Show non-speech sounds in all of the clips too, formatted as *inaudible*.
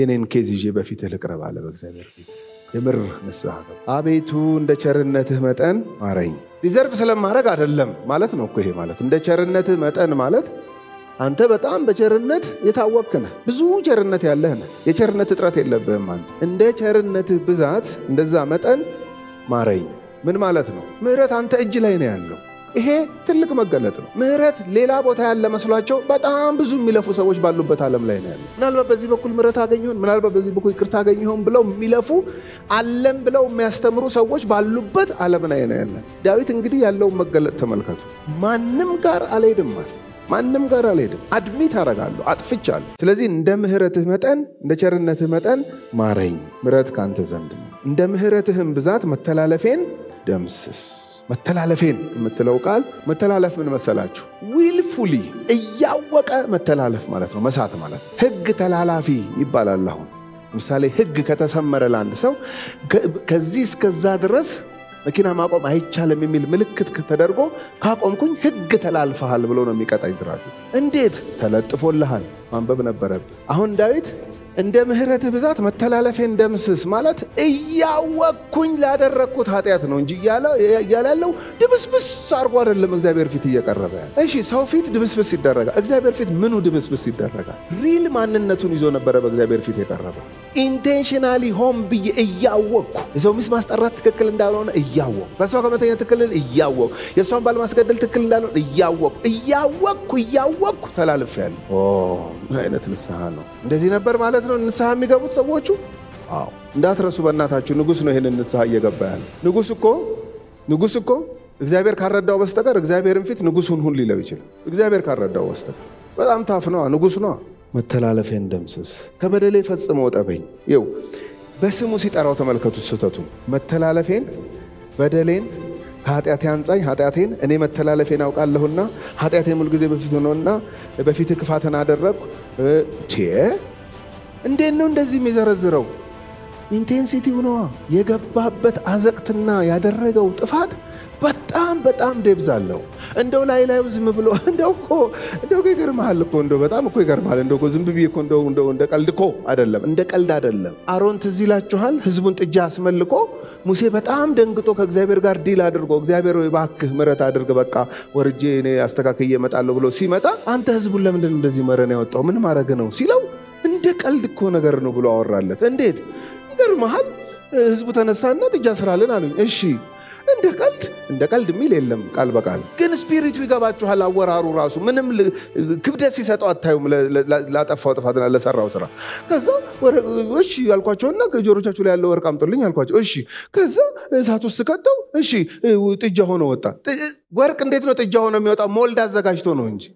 የኔን ኬዝ ይዤ በፊትህ ልቅረብ አለ በእግዚአብሔር ፊት የምር ንስሐ አቤቱ እንደ ቸርነትህ መጠን ማረኝ። ዲዘርቭ ስለማድረግ አይደለም ማለት ነው እኮ ይሄ ማለት እንደ ቸርነትህ መጠን ማለት አንተ በጣም በቸርነት የታወቅክ ብዙ ቸርነት ያለህ የቸርነት እጥረት የለብህም። አንተ እንደ ቸርነትህ ብዛት እንደዛ መጠን ማረኝ። ምን ማለት ነው? ምረት አንተ እጅ ላይ ነው ያለው። ይሄ ትልቅ መገለጥ ነው። ምህረት ሌላ ቦታ ያለ መስሏቸው በጣም ብዙ የሚለፉ ሰዎች ባሉበት ዓለም ላይ ነው ያለ። ምናልባት በዚህ በኩል ምህረት አገኘሁን፣ ምናልባት በዚህ በኩል ይቅርታ አገኘሁን ብለው የሚለፉ አለም ብለው የሚያስተምሩ ሰዎች ባሉበት ዓለም ላይ ነው ያለ። ዳዊት እንግዲህ ያለውን መገለጥ ተመልከቱ። ማንም ጋር አልሄድማል ማንም ጋር አልሄድም። አድሚት አረጋለሁ፣ አጥፍቻለሁ። ስለዚህ እንደ ምህረትህ መጠን እንደ ቸርነትህ መጠን ማረኝ። ምህረት ከአንተ ዘንድ ነው፣ እንደ ምህረትህም ብዛት መተላለፌን ደምስስ። መተላለፌን የምትለው ቃል መተላለፍ ምን መሰላችሁ? ዊልፉሊ እያወቀ መተላለፍ ማለት ነው፣ መሳት ማለት ነው። ህግ ተላላፊ ይባላል። አሁን ለምሳሌ ህግ ከተሰመረ ለአንድ ሰው ከዚህ እስከዛ ድረስ መኪና ማቆም አይቻልም የሚል ምልክት ተደርጎ ካቆምኩኝ ህግ ተላልፈሃል ብሎ ነው የሚቀጣኝ ድራፊ። እንዴት? ተለጥፎልሃል፣ ማንበብ ነበረብህ። አሁን ዳዊት እንደ ምህረት ብዛት መተላለፌን ደምስስ ማለት እያወቅኩኝ ላደረግኩት ኃጢአት ነው እንጂ እያለ ያለው ድብስብስ አድርጎ አይደለም እግዚአብሔር ፊት እየቀረበ ያለ። እሺ ሰው ፊት ድብስብስ ይደረጋል፣ እግዚአብሔር ፊት ምኑ ድብስብስ ይደረጋል? ሪል ማንነቱን ይዞ ነበረ በእግዚአብሔር ፊት የቀረበ። ኢንቴንሽናሊ ሆን ብዬ እያወቅኩ የሰው ሚስት ማስጠራት ትክክል እንዳልሆነ እያወቅ በሰው ከመተኛ ትክክል እያወቅ የእሷን ባለማስገደል ትክክል እንዳልሆነ እያወቅ እያወቅኩ እያወቅኩ ተላልፌያለሁ። ምን አይነት ንስሐ ነው! እንደዚህ ነበር ማለት ነው ንስሐ የሚገቡት ሰዎቹ። አዎ እንዳትረሱ በእናታችሁ ንጉሥ ነው ይህንን ንስሐ እየገባ ያለ ንጉሥ እኮ ንጉሥ እኮ እግዚአብሔር ካረዳው በስተቀር እግዚአብሔርን ፊት ንጉሱን ሁን ሊለው ይችላል። እግዚአብሔር ካረዳው በስተቀር በጣም ታፍ ነዋ፣ ንጉሥ ነዋ። መተላለፌን ደምስስ፣ ከበደሌ ፈጽሞ ጠበኝ። ይው በስሙ ሲጠራው ተመልከቱ ስህተቱ። መተላለፌን በደሌን ከኃጢአቴ አንጻኝ፣ ኃጢአቴን እኔ መተላለፌን አውቃለሁና ኃጢአቴን ሙልጊዜ በፊት ነውና በፊት ክፋትን አደረግኩ። እንዴት ነው እንደዚህ የሚዘረዝረው? ኢንቴንሲቲው ነዋ። የገባበት አዘቅትና ያደረገው ጥፋት በጣም በጣም ደብዝ አለው። እንደው ላይ ላዩ ዝም ብሎ *laughs* እንደው እኮ እንደው ይገርምሃል እኮ እንደው በጣም እኮ ይገርምሃል። እንደው ዝም ብዬ እኮ እንደው እንደው እንደ ቀልድ እኮ አይደለም፣ እንደ ቀልድ አይደለም። አሮን ትዝ ይላችኋል፣ ህዝቡን ጥጃ አስመልቆ ሙሴ በጣም ደንግጦ ከእግዚአብሔር ጋር ዲል አድርጎ እግዚአብሔር ወይ እባክህ ምሕረት አድርግ በቃ ወርጄ እኔ አስተካክዬ እመጣለሁ ብሎ ሲመጣ አንተ ህዝቡን ለምንድን እንደዚህ መረን ያወጣው ምን ማድረግ ነው ሲለው እንደ ቀልድ እኮ ነገር ነው ብሎ አወራለት። እንዴት ይገርመሃል፣ ህዝቡ ተነሳና ጥጃ ስራልን አሉኝ። እሺ እንደ ቀልድ እንደ ቀልድ የሚል የለም ቃል በቃል ግን ስፒሪቱ ይገባችኋል። አወራሩ ራሱ ምንም ክብደት ሲሰጠው አታዩም፣ ላጠፋው ጥፋትና ለሰራው ስራ። ከዛ እሺ አልኳቸውና ጆሮቻችሁ ላይ ያለው ወርቅ አምጡልኝ አልኳቸው። እሺ ከዛ እሳት ውስጥ ከተው፣ እሺ ጥጃ ሆኖ ወጣ። ወርቅ እንዴት ነው ጥጃ ሆኖ የሚወጣ? ሞልድ አዘጋጅቶ ነው እንጂ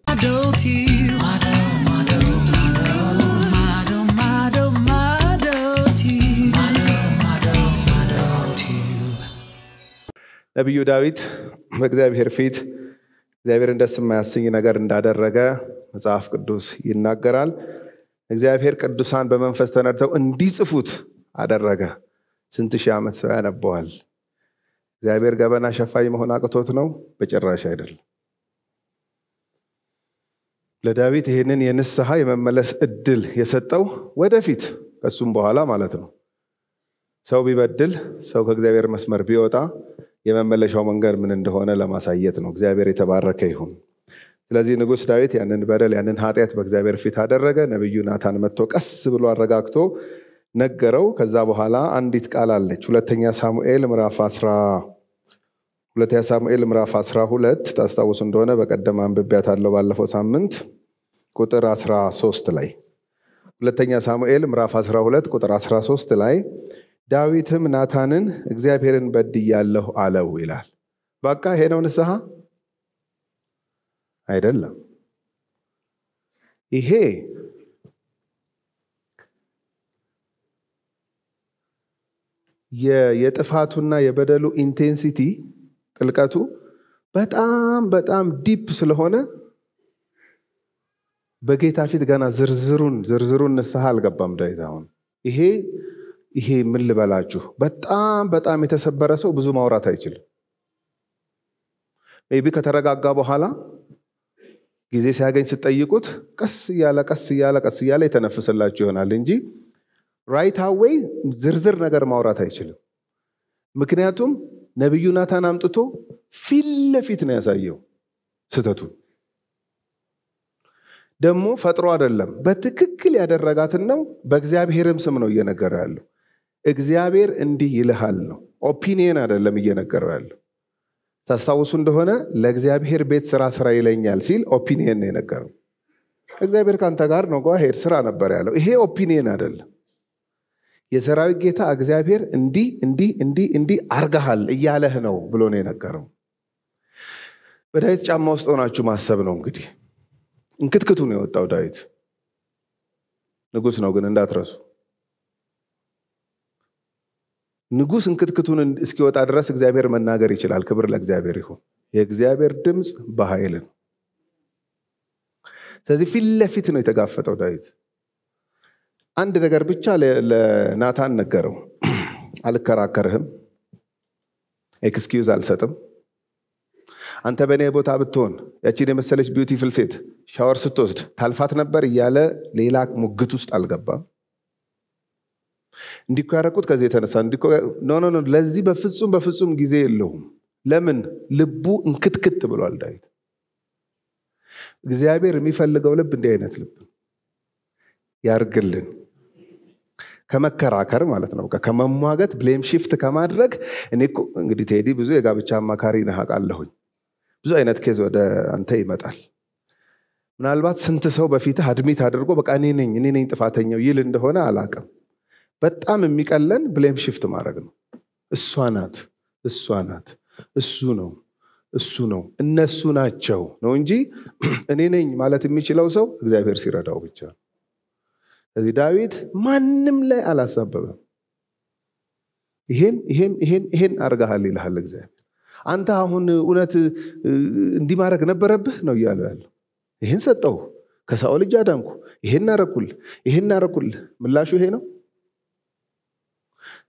ነቢዩ ዳዊት በእግዚአብሔር ፊት እግዚአብሔርን ደስ የማያሰኝ ነገር እንዳደረገ መጽሐፍ ቅዱስ ይናገራል። እግዚአብሔር ቅዱሳን በመንፈስ ተነድተው እንዲጽፉት አደረገ። ስንት ሺህ ዓመት ሰው ያነበዋል። እግዚአብሔር ገበና ሸፋኝ መሆን አቅቶት ነው? በጭራሽ አይደለም። ለዳዊት ይህንን የንስሐ የመመለስ እድል የሰጠው ወደፊት ከሱም በኋላ ማለት ነው። ሰው ቢበድል፣ ሰው ከእግዚአብሔር መስመር ቢወጣ የመመለሻው መንገድ ምን እንደሆነ ለማሳየት ነው። እግዚአብሔር የተባረከ ይሁን። ስለዚህ ንጉስ ዳዊት ያንን በደል ያንን ኃጢአት በእግዚአብሔር ፊት አደረገ። ነቢዩ ናታን መጥቶ ቀስ ብሎ አረጋግቶ ነገረው። ከዛ በኋላ አንዲት ቃል አለች። ሁለተኛ ሳሙኤል ምዕራፍ 10 ሁለተኛ ሳሙኤል ምዕራፍ 12 ታስታውሱ እንደሆነ በቀደም አለው ባለፈው ሳምንት ቁጥር 13 ላይ ሁለተኛ ሳሙኤል ምዕራፍ 12 ቁጥር 13 ላይ ዳዊትም ናታንን እግዚአብሔርን በድያለሁ አለው ይላል። በቃ ይሄ ነው ንስሐ አይደለም። ይሄ የጥፋቱና የበደሉ ኢንቴንሲቲ ጥልቀቱ በጣም በጣም ዲፕ ስለሆነ በጌታ ፊት ገና ዝርዝሩን ዝርዝሩን ንስሐ አልገባም ዳዊት አሁን ይሄ ይሄ ምን ልበላችሁ፣ በጣም በጣም የተሰበረ ሰው ብዙ ማውራት አይችልም። ቢ ከተረጋጋ በኋላ ጊዜ ሲያገኝ ስትጠይቁት ቀስ እያለ ቀስ እያለ ቀስ እያለ የተነፍስላችሁ ይሆናል እንጂ ራይት አዌይ ዝርዝር ነገር ማውራት አይችልም። ምክንያቱም ነቢዩ ናታን አምጥቶ ፊት ለፊት ነው ያሳየው ስተቱ ደግሞ ፈጥሮ አይደለም፣ በትክክል ያደረጋትን ነው። በእግዚአብሔርም ስም ነው እየነገረ ያለው። እግዚአብሔር እንዲህ ይልሃል ነው። ኦፒኒየን አይደለም እየነገረ ያለ ታስታውሱ እንደሆነ ለእግዚአብሔር ቤት ስራ ስራ ይለኛል ሲል ኦፒኒየን ነው የነገረው። እግዚአብሔር ከአንተ ጋር ነው፣ ሄድ ስራ ነበር ያለው። ይሄ ኦፒኒየን አይደለም። የሰራዊት ጌታ እግዚአብሔር እንዲህ እንዲህ እንዲህ እንዲህ አርገሃል እያለህ ነው ብሎ ነው የነገረው። በዳዊት ጫማ ውስጥ ሆናችሁ ማሰብ ነው እንግዲህ። እንክትክቱ ነው የወጣው ዳዊት። ንጉስ ነው ግን እንዳትረሱ። ንጉሥ እንክትክቱን እስኪወጣ ድረስ እግዚአብሔር መናገር ይችላል። ክብር ለእግዚአብሔር ይሁን። የእግዚአብሔር ድምፅ በኃይል ነው። ስለዚህ ፊት ለፊት ነው የተጋፈጠው ዳዊት። አንድ ነገር ብቻ ለናታን ነገረው። *clears throat* አልከራከርህም፣ ኤክስኪዩዝ አልሰጥም። አንተ በእኔ ቦታ ብትሆን ያቺን የመሰለች ቢዩቲፍል ሴት ሻወር ስትወስድ ታልፋት ነበር እያለ ሌላ ሙግት ውስጥ አልገባም። እንዲኮ ያረቁት ከዚህ የተነሳ ኖ ኖ ለዚህ በፍጹም በፍጹም ጊዜ የለውም። ለምን ልቡ እንክትክት ብሏል ዳዊት። እግዚአብሔር የሚፈልገው ልብ እንዲህ አይነት ልብ ያርግልን። ከመከራከር ማለት ነው፣ ከመሟገት ብሌም ሺፍት ከማድረግ እኔ እንግዲህ ቴዲ ብዙ የጋብቻ አማካሪ ነህ አውቃለሁኝ። ብዙ አይነት ኬዝ ወደ አንተ ይመጣል። ምናልባት ስንት ሰው በፊትህ አድሚት አድርጎ በቃ እኔ ነኝ እኔ ነኝ ጥፋተኛው ይል እንደሆነ አላቅም። በጣም የሚቀለን ብሌም ሽፍት ማድረግ ነው። እሷ ናት፣ እሷ ናት፣ እሱ ነው፣ እሱ ነው፣ እነሱ ናቸው ነው እንጂ *clears throat* እኔ ነኝ ማለት የሚችለው ሰው እግዚአብሔር ሲረዳው ብቻ ነው። ስለዚህ ዳዊት ማንም ላይ አላሳበበም። ይሄን ይሄን ይሄን ይሄን አርጋሃል ይልሃል እግዚአብሔር። አንተ አሁን እውነት እንዲህ ማድረግ ነበረብህ ነው እያለ ያለው። ይህን ሰጠው ከሳኦል እጅ አዳንኩ፣ ይሄን አረኩል፣ ይሄን አረኩል። ምላሹ ይሄ ነው።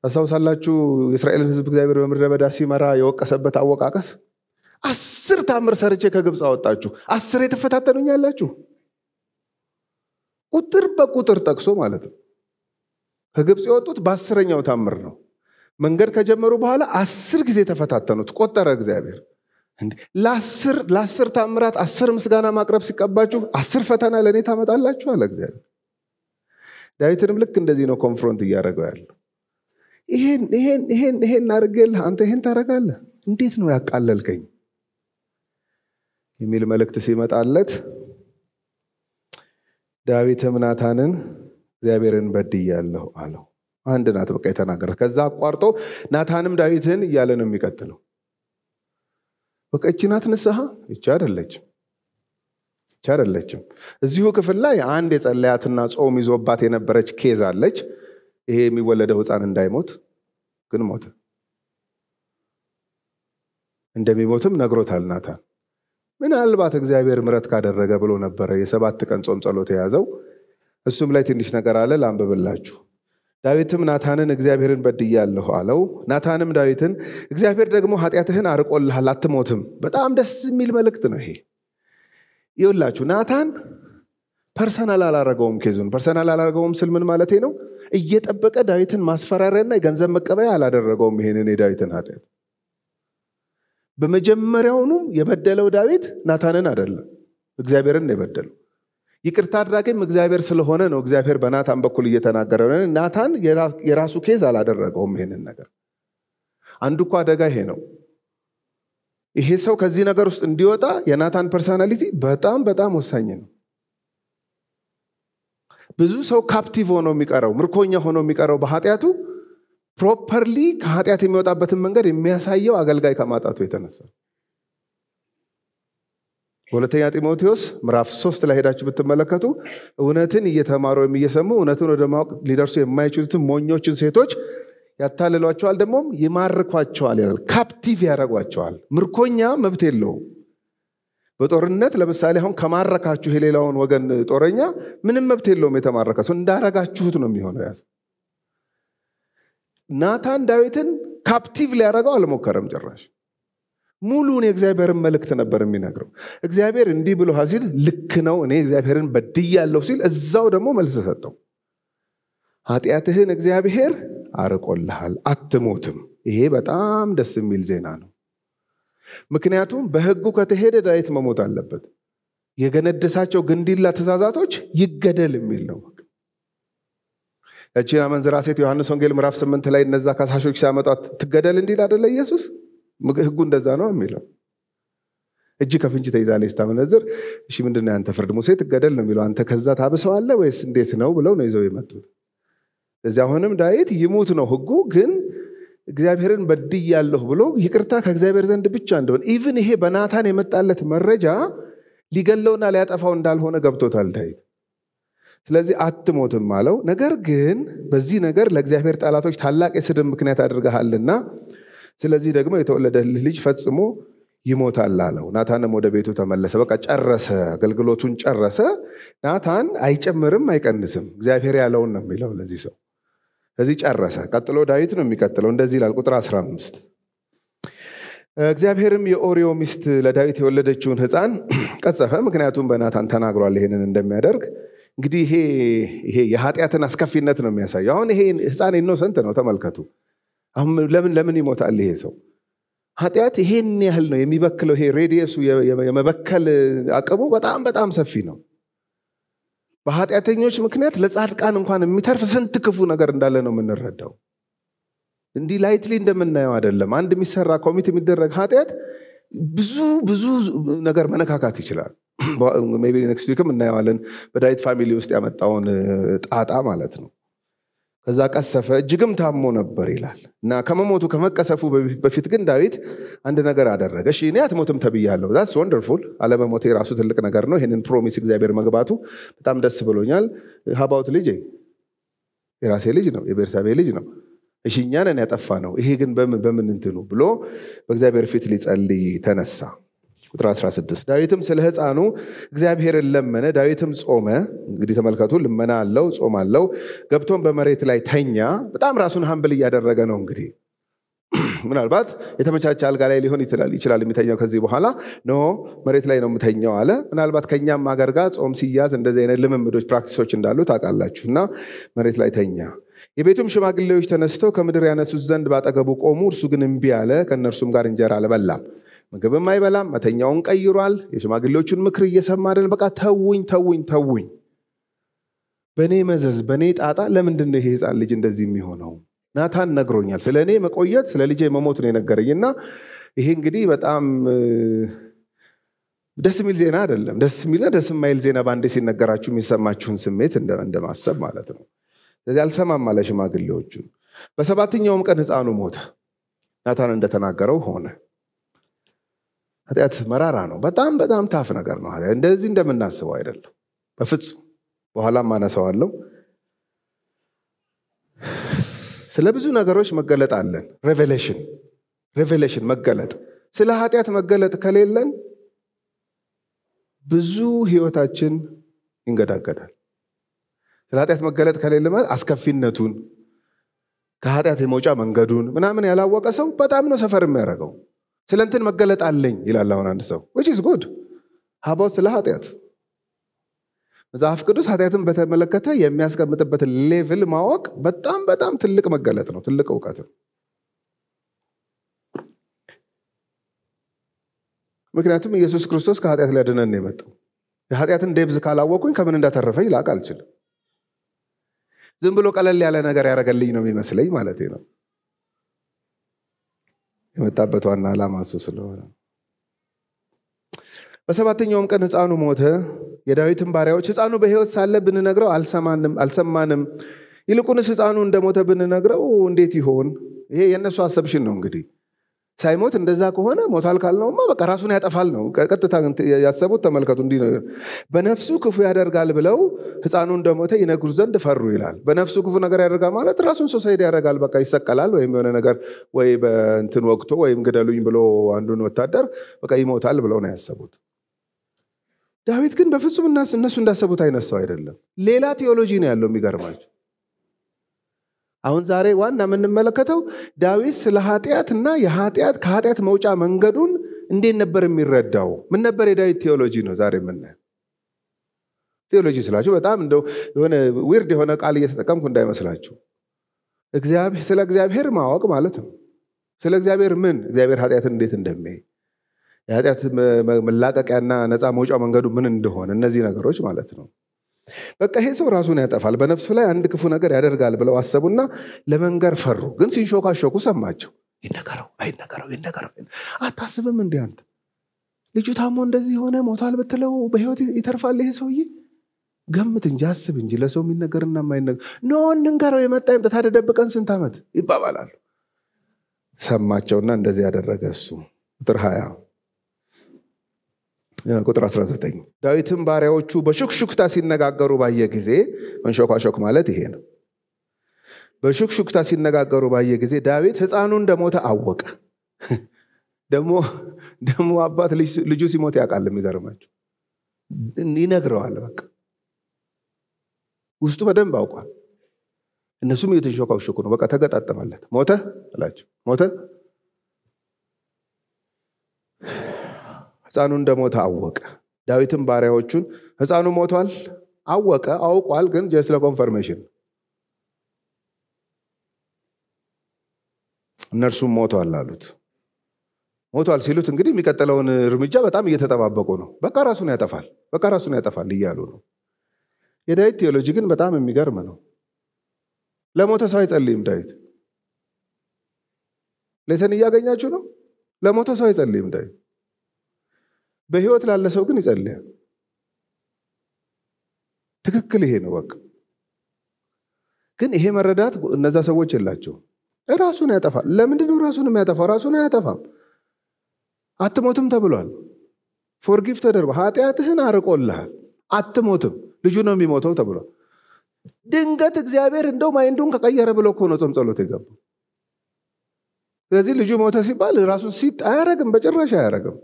ታስታውሳላችሁ የእስራኤልን ህዝብ እግዚአብሔር በምድረ በዳ ሲመራ የወቀሰበት አወቃቀስ አስር ታምር ሰርቼ ከግብፅ አወጣችሁ፣ አስር ያላችሁ ቁጥር በቁጥር ጠቅሶ ማለት ነው። ከግብፅ የወጡት በአስረኛው ታምር ነው። መንገድ ከጀመሩ በኋላ አስር ጊዜ ተፈታተኑት፣ ቆጠረ እግዚአብሔር። ለአስር ታምራት አስር ምስጋና ማቅረብ ሲቀባችሁ አስር ፈተና ለእኔ ታመጣላችሁ አለ እግዚአብሔር። ዳዊትንም ልክ እንደዚህ ነው ኮንፍሮንት እያደረገው ያለው ይሄን ይሄን ይሄን ይሄን አድርጌልህ አንተ ይሄን ታደርጋለህ እንዴት ነው ያቃለልከኝ የሚል መልእክት ሲመጣለት ዳዊትም ናታንን እግዚአብሔርን በድያለሁ አለው አንድ ናት በቃ የተናገረት ከዛ አቋርጦ ናታንም ዳዊትን እያለ ነው የሚቀጥለው በቃ እቺ ናት ንስሐ እቺ አይደለችም እቺ እዚሁ ክፍል ላይ አንድ የጸለያትና ጾም ይዞባት የነበረች ኬዝ አለች ይሄ የሚወለደው ህፃን እንዳይሞት ግን ሞተ። እንደሚሞትም ነግሮታል ናታን። ምናልባት እግዚአብሔር ምረት ካደረገ ብሎ ነበረ የሰባት ቀን ጾም ጸሎት የያዘው። እሱም ላይ ትንሽ ነገር አለ፣ ላንብብላችሁ። ዳዊትም ናታንን እግዚአብሔርን በድያለሁ አለው። ናታንም ዳዊትን እግዚአብሔር ደግሞ ኃጢአትህን አርቆልሃል፣ አትሞትም። በጣም ደስ የሚል መልእክት ነው ይሄ። ይውላችሁ ናታን ፐርሰናል አላረገውም። ኬዙን ፐርሰናል አላረገውም ስል ምን ማለቴ ነው? እየጠበቀ ዳዊትን ማስፈራሪያና የገንዘብ መቀበያ አላደረገውም። ይሄንን የዳዊትን ኃጢአት በመጀመሪያውኑ የበደለው ዳዊት ናታንን አይደለም፣ እግዚአብሔርን ነው የበደለው። ይቅርታ አድራጊም እግዚአብሔር ስለሆነ ነው። እግዚአብሔር በናታን በኩል እየተናገረ ናታን የራሱ ኬዝ አላደረገውም ይሄንን ነገር። አንዱ እኳ አደጋ ይሄ ነው። ይሄ ሰው ከዚህ ነገር ውስጥ እንዲወጣ የናታን ፐርሰናሊቲ በጣም በጣም ወሳኝ ነው። ብዙ ሰው ካፕቲቭ ሆኖ የሚቀረው ምርኮኛ ሆኖ የሚቀረው በኃጢአቱ ፕሮፐርሊ ከኃጢአት የሚወጣበትን መንገድ የሚያሳየው አገልጋይ ከማጣቱ የተነሳ በሁለተኛ ጢሞቴዎስ ምዕራፍ ሶስት ላይ ሄዳችሁ ብትመለከቱ እውነትን እየተማሩ ወይም እየሰሙ እውነትን ወደ ማወቅ ሊደርሱ የማይችሉትን ሞኞችን ሴቶች ያታልሏቸዋል፣ ደግሞም ይማርኳቸዋል ይላል። ካፕቲቭ ያደረጓቸዋል። ምርኮኛ መብት የለውም። በጦርነት ለምሳሌ አሁን ከማረካችሁ የሌላውን ወገን ጦረኛ ምንም መብት የለውም። የተማረከ ሰው እንዳረጋችሁት ነው የሚሆነው። ያዝ ናታን ዳዊትን ካፕቲቭ ሊያረገው አልሞከረም ጭራሽ። ሙሉን የእግዚአብሔርን መልእክት ነበር የሚነግረው። እግዚአብሔር እንዲህ ብሎሃል ሲል ልክ ነው እኔ እግዚአብሔርን በድያለሁ ሲል እዛው ደግሞ መልስ ሰጠው። ኃጢአትህን እግዚአብሔር አርቆልሃል፣ አትሞትም። ይሄ በጣም ደስ የሚል ዜና ነው። ምክንያቱም በህጉ ከተሄደ ዳዊት መሞት አለበት። የገነደሳቸው ግንዲላ ትእዛዛቶች ይገደል የሚል ነው። እቺን አመንዝራ ሴት ዮሐንስ ወንጌል ምዕራፍ ስምንት ላይ እነዛ ከሳሾች ሲያመጧት ትገደል እንዲል አደለ ኢየሱስ። ህጉ እንደዛ ነው የሚለው እጅ ከፍንጅ ላይ ስታመነዝር። እሺ ምንድን ነው ያንተ ፍርድ? ሙሴ ትገደል ነው የሚለው። አንተ ከዛ ታብሰዋለ ወይስ እንዴት ነው ብለው ነው ይዘው የመጡት። ስለዚህ አሁንም ዳዊት ይሙት ነው ህጉ። ግን እግዚአብሔርን በድያለሁ ብሎ ይቅርታ ከእግዚአብሔር ዘንድ ብቻ እንደሆነ ኢቭን ይሄ በናታን የመጣለት መረጃ ሊገለውና ሊያጠፋው እንዳልሆነ ገብቶታል ዳዊት። ስለዚህ አትሞትም አለው። ነገር ግን በዚህ ነገር ለእግዚአብሔር ጠላቶች ታላቅ የስድብ ምክንያት አድርገሃልና ስለዚህ ደግሞ የተወለደልህ ልጅ ፈጽሞ ይሞታል አለው። ናታንም ወደ ቤቱ ተመለሰ። በቃ ጨረሰ፣ አገልግሎቱን ጨረሰ። ናታን አይጨምርም፣ አይቀንስም። እግዚአብሔር ያለውን ነው የሚለው ለዚህ ሰው እዚህ ጨረሰ። ቀጥሎ ዳዊት ነው የሚቀጥለው። እንደዚህ ይላል ቁጥር 15 እግዚአብሔርም የኦሪዮ ሚስት ለዳዊት የወለደችውን ህፃን ቀጸፈ። ምክንያቱም በናታን ተናግሯል ይሄንን እንደሚያደርግ። እንግዲህ ይሄ ይሄ የኃጢአትን አስከፊነት ነው የሚያሳየው። አሁን ይሄ ህፃን ኢኖሰንት ነው፣ ተመልከቱ። አሁን ለምን ለምን ይሞታል ይሄ ሰው? ኃጢአት ይሄን ያህል ነው የሚበክለው። ይሄ ሬዲየሱ የመበከል አቅሙ በጣም በጣም ሰፊ ነው። በኃጢአተኞች ምክንያት ለጻድቃን እንኳን የሚተርፍ ስንት ክፉ ነገር እንዳለ ነው የምንረዳው። እንዲህ ላይትሊ እንደምናየው አይደለም። አንድ የሚሰራ ኮሚት የሚደረግ ኃጢአት ብዙ ብዙ ነገር መነካካት ይችላል። ቢ ኔክስት ዊክም እናየዋለን በዳዊት ፋሚሊ ውስጥ ያመጣውን ጣጣ ማለት ነው። ከዛ ቀሰፈ፣ እጅግም ታሞ ነበር ይላል እና ከመሞቱ ከመቀሰፉ በፊት ግን ዳዊት አንድ ነገር አደረገ። እሺ እኔ አትሞትም ተብያለሁ። ዛትስ ወንደርፉል። አለመሞት የራሱ ትልቅ ነገር ነው። ይህንን ፕሮሚስ እግዚአብሔር መግባቱ በጣም ደስ ብሎኛል። ሀባውት ልጅ የራሴ ልጅ ነው፣ የቤርሳቤ ልጅ ነው። እሺ ያጠፋ ነው። ይሄ ግን በምን በምን እንትኑ ብሎ በእግዚአብሔር ፊት ሊጸልይ ተነሳ። ቁጥር 16 ዳዊትም ስለ ህፃኑ እግዚአብሔርን ለመነ። ዳዊትም ጾመ። እንግዲህ ተመልከቱ፣ ልመና አለው፣ ጾም አለው። ገብቶም በመሬት ላይ ተኛ። በጣም ራሱን ሀምብል እያደረገ ነው። እንግዲህ ምናልባት የተመቻቸ አልጋ ላይ ሊሆን ይችላል የሚተኛው ከዚህ በኋላ ኖ መሬት ላይ ነው የምተኛው አለ። ምናልባት ከእኛም አገር ጋር ጾም ሲያዝ እንደዚህ አይነት ልምምዶች ፕራክቲሶች እንዳሉ ታውቃላችሁ። እና መሬት ላይ ተኛ። የቤቱም ሽማግሌዎች ተነስተው ከምድር ያነሱት ዘንድ ባጠገቡ ቆሙ። እርሱ ግን እምቢ አለ፣ ከእነርሱም ጋር እንጀራ አልበላም። ምግብም አይበላም፣ መተኛውን ቀይሯል። የሽማግሌዎቹን ምክር እየሰማ አይደል? በቃ ተውኝ ተውኝ ተውኝ። በእኔ መዘዝ በእኔ ጣጣ ለምንድን ነው ይሄ ህፃን ልጅ እንደዚህ የሚሆነው? ናታን ነግሮኛል። ስለ እኔ መቆየት ስለ ልጄ መሞት ነው የነገረኝ እና ይሄ እንግዲህ በጣም ደስ የሚል ዜና አይደለም። ደስ የሚልና ደስ የማይል ዜና በአንዴ ሲነገራችሁ የሚሰማችሁን ስሜት እንደማሰብ ማለት ነው። ስለዚህ አልሰማም አለ ሽማግሌዎቹን። በሰባተኛውም ቀን ህፃኑ ሞተ፣ ናታን እንደተናገረው ሆነ። ኃጢአት መራራ ነው። በጣም በጣም ታፍ ነገር ነው። እንደዚህ እንደምናስበው አይደለም በፍጹም። በኋላም አነሳዋለሁ። ስለ ብዙ ነገሮች መገለጥ አለን። ሬቬሌሽን ሬቬሌሽን መገለጥ። ስለ ኃጢአት መገለጥ ከሌለን ብዙ ህይወታችን ይንገዳገዳል። ስለ ኃጢአት መገለጥ ከሌለ ማለት አስከፊነቱን ከኃጢአት የመውጫ መንገዱን ምናምን ያላወቀ ሰው በጣም ነው ሰፈር የሚያደርገው። ስለ እንትን መገለጥ አለኝ ይላል። አሁን አንድ ሰው ዊች ኢዝ ጉድ ሀባው ስለ ኃጢአት መጽሐፍ ቅዱስ ኃጢአትን በተመለከተ የሚያስቀምጥበት ሌቭል ማወቅ በጣም በጣም ትልቅ መገለጥ ነው፣ ትልቅ እውቀት ነው። ምክንያቱም ኢየሱስ ክርስቶስ ከኃጢአት ሊያድነን የመጣው የኃጢአትን ዴብዝ ካላወቁኝ ከምን እንዳተረፈኝ ላቅ አልችልም። ዝም ብሎ ቀለል ያለ ነገር ያደረገልኝ ነው የሚመስለኝ ማለት ነው። የመጣበት ዋና ዓላማ እሱ ስለሆነ በሰባተኛውም ቀን ህፃኑ ሞተ። የዳዊትን ባሪያዎች ህፃኑ በህይወት ሳለ ብንነግረው አልሰማንም፣ ይልቁንስ ህፃኑ እንደሞተ ብንነግረው እንዴት ይሆን? ይሄ የእነሱ አሰብሽን ነው እንግዲህ ሳይሞት እንደዛ ከሆነ ሞታል ካልነውማ በቃ ራሱን ያጠፋል ነው። ቀጥታ ያሰቡት ተመልከቱ። እንዲ በነፍሱ ክፉ ያደርጋል ብለው ህፃኑ እንደሞተ ይነግሩ ዘንድ ፈሩ ይላል። በነፍሱ ክፉ ነገር ያደርጋል ማለት ራሱን ሶሳይድ ያደርጋል። በቃ ይሰቀላል፣ ወይም የሆነ ነገር ወይ በእንትን ወቅቶ ወይም ግደሉኝ ብሎ አንዱን ወታደር በቃ ይሞታል ብለው ነው ያሰቡት። ዳዊት ግን በፍጹም እነሱ እንዳሰቡት አይነት ሰው አይደለም። ሌላ ቴዎሎጂ ነው ያለው የሚገርማቸው አሁን ዛሬ ዋና የምንመለከተው ዳዊት ስለ ኃጢአት እና የኃጢአት ከኃጢአት መውጫ መንገዱን እንዴት ነበር የሚረዳው? ምን ነበር የዳዊት ቴዎሎጂ ነው ዛሬ ምን ቴዎሎጂ ስላችሁ በጣም እንደው የሆነ ዊርድ የሆነ ቃል እየተጠቀምኩ እንዳይመስላችሁ። ስለ እግዚአብሔር ማወቅ ማለት ነው። ስለ እግዚአብሔር ምን እግዚአብሔር ኃጢአትን እንዴት እንደሚያይ የኃጢአት መላቀቂያና ነፃ መውጫ መንገዱ ምን እንደሆነ እነዚህ ነገሮች ማለት ነው። በቃ ይሄ ሰው ራሱን ያጠፋል፣ በነፍሱ ላይ አንድ ክፉ ነገር ያደርጋል ብለው አሰቡና ለመንገር ፈሩ። ግን ሲንሾካሾኩ ሰማቸው። ይነገረው አይነገረው፣ ይነገረው አታስብም። እንዲ አንተ ልጁ ታሞ እንደዚህ የሆነ ሞታል ብትለው በህይወት ይተርፋል ይሄ ሰውዬ? ገምት እንጂ አስብ እንጂ ለሰው የሚነገርና የማይነገር ኖ እንንገረው፣ የመጣ ይምጣ፣ ተደብቀን ስንት ዓመት ይባባላሉ። ሰማቸውና እንደዚህ ያደረገ እሱ ቁጥር ሀያ ቁጥር 19 ዳዊትም ባሪያዎቹ በሹክሹክታ ሲነጋገሩ ባየ ጊዜ መንሾኳሾክ ማለት ይሄ ነው። በሹክሹክታ ሲነጋገሩ ባየ ጊዜ ዳዊት ህፃኑ እንደሞተ አወቀ። ደግሞ ደግሞ አባት ልጁ ሲሞት ያውቃል። የሚገርማቸው ይነግረዋል። በቃ ውስጡ በደንብ አውቋል። እነሱም እየተንሾካሾኩ ነው። በቃ ተገጣጠመለት። ሞተ አላቸው። ሞተ ሕፃኑ እንደሞተ አወቀ። ዳዊትም ባሪያዎቹን ሕፃኑ ሞቷል አወቀ አውቋል፣ ግን ጀስ ለኮንፈርሜሽን እነርሱም ሞቷል አሉት። ሞቷል ሲሉት እንግዲህ የሚቀጥለውን እርምጃ በጣም እየተጠባበቁ ነው። በቃ ራሱን ያጠፋል፣ በቃ ራሱን ያጠፋል እያሉ ነው። የዳዊት ቴዎሎጂ ግን በጣም የሚገርም ነው። ለሞተ ሰው አይጸልይም ዳዊት። ሌሰን እያገኛችሁ ነው። ለሞተ ሰው አይጸልይም ዳዊት በህይወት ላለ ሰው ግን ይጸልያል። ትክክል ይሄ ነው። በቃ ግን ይሄ መረዳት እነዛ ሰዎች የላቸው። ራሱን ያጠፋል። ለምንድነው ራሱን የሚያጠፋው? ራሱን አያጠፋም። አትሞትም ተብሏል። ፎርጊፍ ተደርጎ ኃጢአትህን አርቆልሃል፣ አትሞትም። ልጁ ነው የሚሞተው ተብሏል። ድንገት እግዚአብሔር እንደው ማይንዱን ከቀየረ ብሎ ከሆነ ጾም ጸሎት የገባው። ስለዚህ ልጁ ሞተ ሲባል ራሱን ሲጥ አያረግም፣ በጭራሽ አያረግም።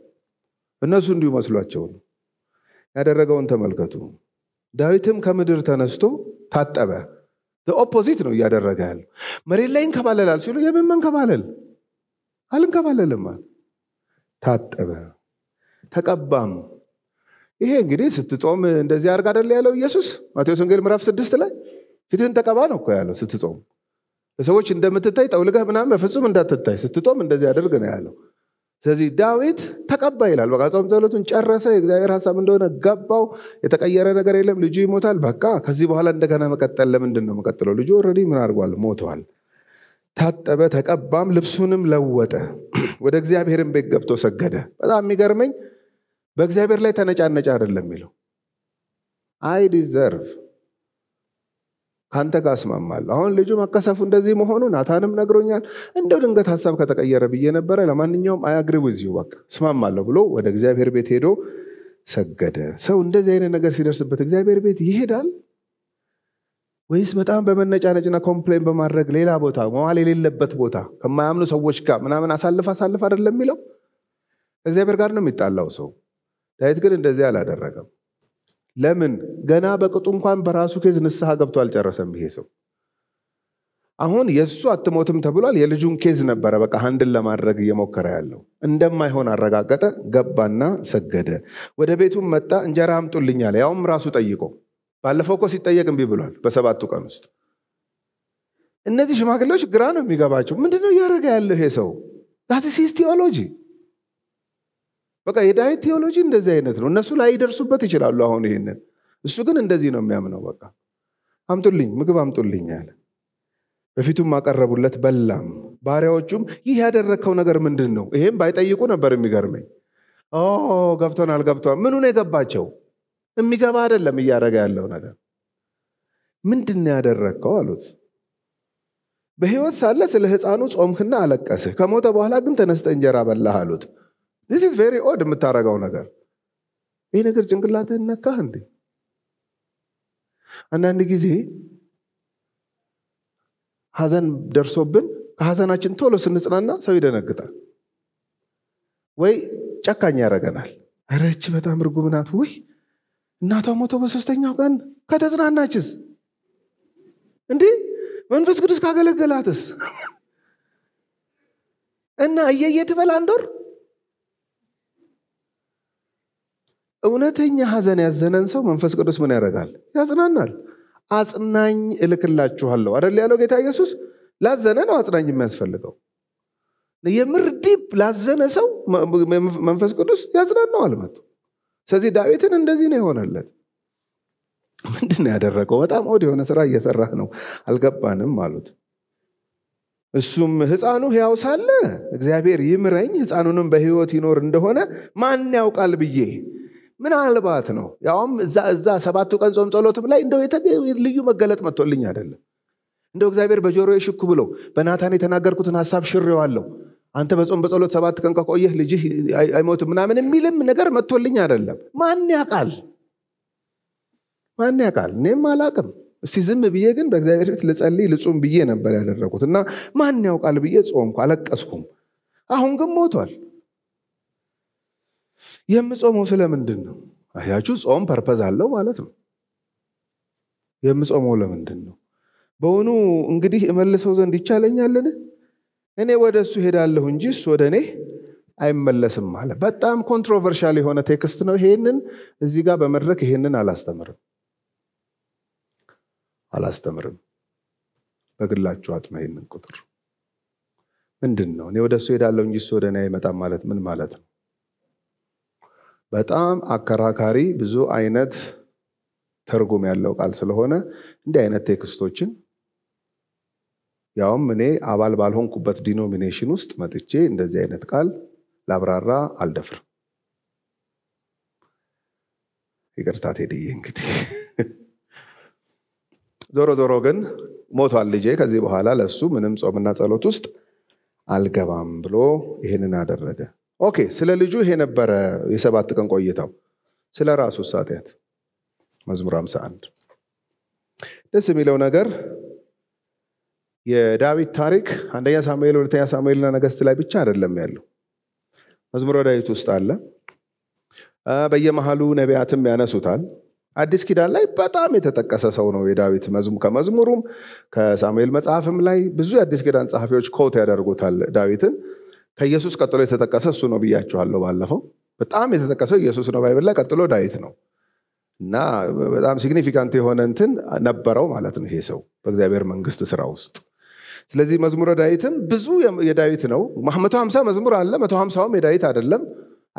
እነሱ እንዲሁ መስሏቸው ነው። ያደረገውን ተመልከቱ። ዳዊትም ከምድር ተነስቶ ታጠበ። ኦፖዚት ነው እያደረገ ያለው። መሬት ላይ እንከባለላል ሲሉ የምን መንከባለል አልንከባለልም አለ። ታጠበ ተቀባም። ይሄ እንግዲህ ስትጾም እንደዚህ አድርግ አደለ ያለው ኢየሱስ ማቴዎስ ወንጌል ምዕራፍ ስድስት ላይ ፊትህን ተቀባ ነው እኮ ያለው ስትጾም። ለሰዎች እንደምትታይ ጠውልገህ ምናምን በፍጹም እንዳትታይ ስትጦም እንደዚህ አድርግ ነው ያለው። ስለዚህ ዳዊት ተቀባ ይላል። በቃ ጾም ጸሎቱን ጨረሰ። የእግዚአብሔር ሀሳብ እንደሆነ ገባው። የተቀየረ ነገር የለም። ልጁ ይሞታል። በቃ ከዚህ በኋላ እንደገና መቀጠል ለምንድን ነው መቀጥለው? ልጁ ኦልሬዲ ምን አድርጓል? ሞተዋል። ታጠበ፣ ተቀባም፣ ልብሱንም ለወጠ። *clears throat* ወደ እግዚአብሔርን ቤት ገብቶ ሰገደ። በጣም የሚገርመኝ በእግዚአብሔር ላይ ተነጫነጫ አይደለም የሚለው አይ ዲዘርቭ ከአንተ ጋር እስማማለሁ። አሁን ልጁ መከሰፉ እንደዚህ መሆኑ ናታንም ነግሮኛል። እንደው ድንገት ሀሳብ ከተቀየረ ብዬ ነበረ። ለማንኛውም አያግሪው እዚሁ በቃ እስማማለሁ ብሎ ወደ እግዚአብሔር ቤት ሄዶ ሰገደ። ሰው እንደዚህ አይነት ነገር ሲደርስበት እግዚአብሔር ቤት ይሄዳል ወይስ በጣም በመነጫነጭና ኮምፕሌን በማድረግ ሌላ ቦታ መዋል የሌለበት ቦታ ከማያምኑ ሰዎች ጋር ምናምን አሳልፍ አሳልፍ አይደለም የሚለው እግዚአብሔር ጋር ነው የሚጣላው ሰው። ዳዊት ግን እንደዚህ አላደረገም። ለምን ገና በቅጡ እንኳን በራሱ ኬዝ ንስሐ ገብቶ አልጨረሰም ይሄ ሰው። አሁን የእሱ አትሞትም ተብሏል። የልጁን ኬዝ ነበረ በቃ አንድን ለማድረግ እየሞከረ ያለው እንደማይሆን አረጋገጠ። ገባና ሰገደ። ወደ ቤቱም መጣ። እንጀራ አምጡልኝ ያውም ራሱ ጠይቆ ባለፈው እኮ ሲጠየቅ እምቢ ብሏል። በሰባቱ ቀን ውስጥ እነዚህ ሽማግሌዎች ግራ ነው የሚገባቸው። ምንድነው እያደረገ ያለው ይሄ ሰው? ዛት ቲዎሎጂ በቃ የዳዊት ቴዎሎጂ እንደዚህ አይነት ነው። እነሱ ላይ ይደርሱበት ይችላሉ። አሁን ይህንን እሱ ግን እንደዚህ ነው የሚያምነው። በቃ አምጡልኝ፣ ምግብ አምጡልኝ አለ። በፊቱም አቀረቡለት፣ በላም። ባሪያዎቹም ይህ ያደረግከው ነገር ምንድን ነው? ይሄም ባይጠይቁ ነበር የሚገርመኝ። ገብቶናል፣ ገብቶናል። ምኑ ነው የገባቸው? የሚገባ አይደለም እያደረገ ያለው ነገር። ምንድን ነው ያደረግከው አሉት። በህይወት ሳለ ስለ ህፃኑ ጾምህና አለቀስህ፣ ከሞተ በኋላ ግን ተነስተ እንጀራ በላህ አሉት። ዚስ ኢዝ ቬሪ ኦድ የምታደርገው ነገር። ይህ ነገር ጭንቅላትህን ነካህ እንዴ? አንዳንድ ጊዜ ሀዘን ደርሶብን ከሀዘናችን ቶሎ ስንጽናና ሰው ይደነግጣል ወይ ጨካኝ ያደርገናል። ኧረ እች በጣም ርጉም ናት። ውይ እናቷ ሞቶ በሶስተኛው ቀን ከተጽናናችስ እንዴ መንፈስ ቅዱስ ካገለገላትስ እና እየየ ትበላ አንድ ወር እውነተኛ ሐዘን ያዘነን ሰው መንፈስ ቅዱስ ምን ያደርጋል? ያጽናናል። አጽናኝ እልክላችኋለሁ አደል ያለው ጌታ ኢየሱስ። ላዘነ ነው አጽናኝ የሚያስፈልገው። የምር ዲፕ ላዘነ ሰው መንፈስ ቅዱስ ያጽናናዋል መጥቶ። ስለዚህ ዳዊትን እንደዚህ ነው የሆነለት። ምንድን ነው ያደረገው? በጣም ኦድ የሆነ ስራ እየሰራህ ነው፣ አልገባንም አሉት። እሱም ህፃኑ ሕያው ሳለ እግዚአብሔር ይምረኝ፣ ህፃኑንም በህይወት ይኖር እንደሆነ ማን ያውቃል ብዬ ምናልባት ነው ያውም እዛ ሰባቱ ቀን ጾም ጸሎትም ላይ እንደው ልዩ መገለጥ መጥቶልኝ አይደለም እንደው እግዚአብሔር በጆሮ ሽኩ ብሎ በናታን የተናገርኩትን ሀሳብ ሽሬዋለሁ አንተ በጾም በጸሎት ሰባት ቀን ከቆየህ ልጅህ አይሞትም ምናምን የሚልም ነገር መጥቶልኝ አይደለም ማን ያውቃል ማን ያውቃል እኔም አላቅም እስቲ ዝም ብዬ ግን በእግዚአብሔር ፊት ልጸልይ ልጹም ብዬ ነበር ያደረጉት እና ማን ያውቃል ብዬ ጾምኩ አለቀስኩም አሁን ግን ሞቷል የምጾመው ስለምንድን ነው? አያችሁ፣ ጾም ፐርፐዝ አለው ማለት ነው። የምጾመው ለምንድን ነው? በውኑ እንግዲህ እመልሰው ዘንድ ይቻለኛልን? እኔ ወደ እሱ ሄዳለሁ እንጂ እሱ ወደ እኔ አይመለስም አለ። በጣም ኮንትሮቨርሻል የሆነ ቴክስት ነው። ይሄንን እዚህ ጋር በመድረክ ይሄንን አላስተምርም አላስተምርም። በግላችሁ አጥና ይህንን ቁጥር ምንድን ነው? እኔ ወደ እሱ ሄዳለሁ እንጂ እሱ ወደ እኔ አይመጣም ማለት ምን ማለት ነው? በጣም አከራካሪ ብዙ አይነት ትርጉም ያለው ቃል ስለሆነ እንዲህ አይነት ቴክስቶችን ያውም እኔ አባል ባልሆንኩበት ዲኖሚኔሽን ውስጥ መጥቼ እንደዚህ አይነት ቃል ላብራራ አልደፍርም። ይቅርታ ቴድዬ። እንግዲህ *laughs* ዞሮ ዞሮ ግን ሞቷል ልጄ፣ ከዚህ በኋላ ለሱ ምንም ጾምና ጸሎት ውስጥ አልገባም ብሎ ይህንን አደረገ። ኦኬ፣ ስለ ልጁ ይሄ ነበረ የሰባት ቀን ቆይታው። ስለ ራሱ ሳትያት መዝሙር 51 ደስ የሚለው ነገር የዳዊት ታሪክ አንደኛ ሳሙኤል፣ ሁለተኛ ሳሙኤልና ነገስት ላይ ብቻ አይደለም ያለው። መዝሙረ ዳዊት ውስጥ አለ። በየመሃሉ ነቢያትም ያነሱታል። አዲስ ኪዳን ላይ በጣም የተጠቀሰ ሰው ነው የዳዊት ከመዝሙሩም ከሳሙኤል መጽሐፍም ላይ ብዙ የአዲስ ኪዳን ጸሐፊዎች ኮት ያደርጉታል ዳዊትን። ከኢየሱስ ቀጥሎ የተጠቀሰ እሱ ነው ብያችኋለሁ ባለፈው። በጣም የተጠቀሰው ኢየሱስ ነው ባይብል ላይ፣ ቀጥሎ ዳዊት ነው እና በጣም ሲግኒፊካንት የሆነ እንትን ነበረው ማለት ነው ይሄ ሰው በእግዚአብሔር መንግስት ስራ ውስጥ። ስለዚህ መዝሙረ ዳዊትም ብዙ የዳዊት ነው። መቶ ሀምሳ መዝሙር አለ። መቶ ሀምሳውም የዳዊት አይደለም።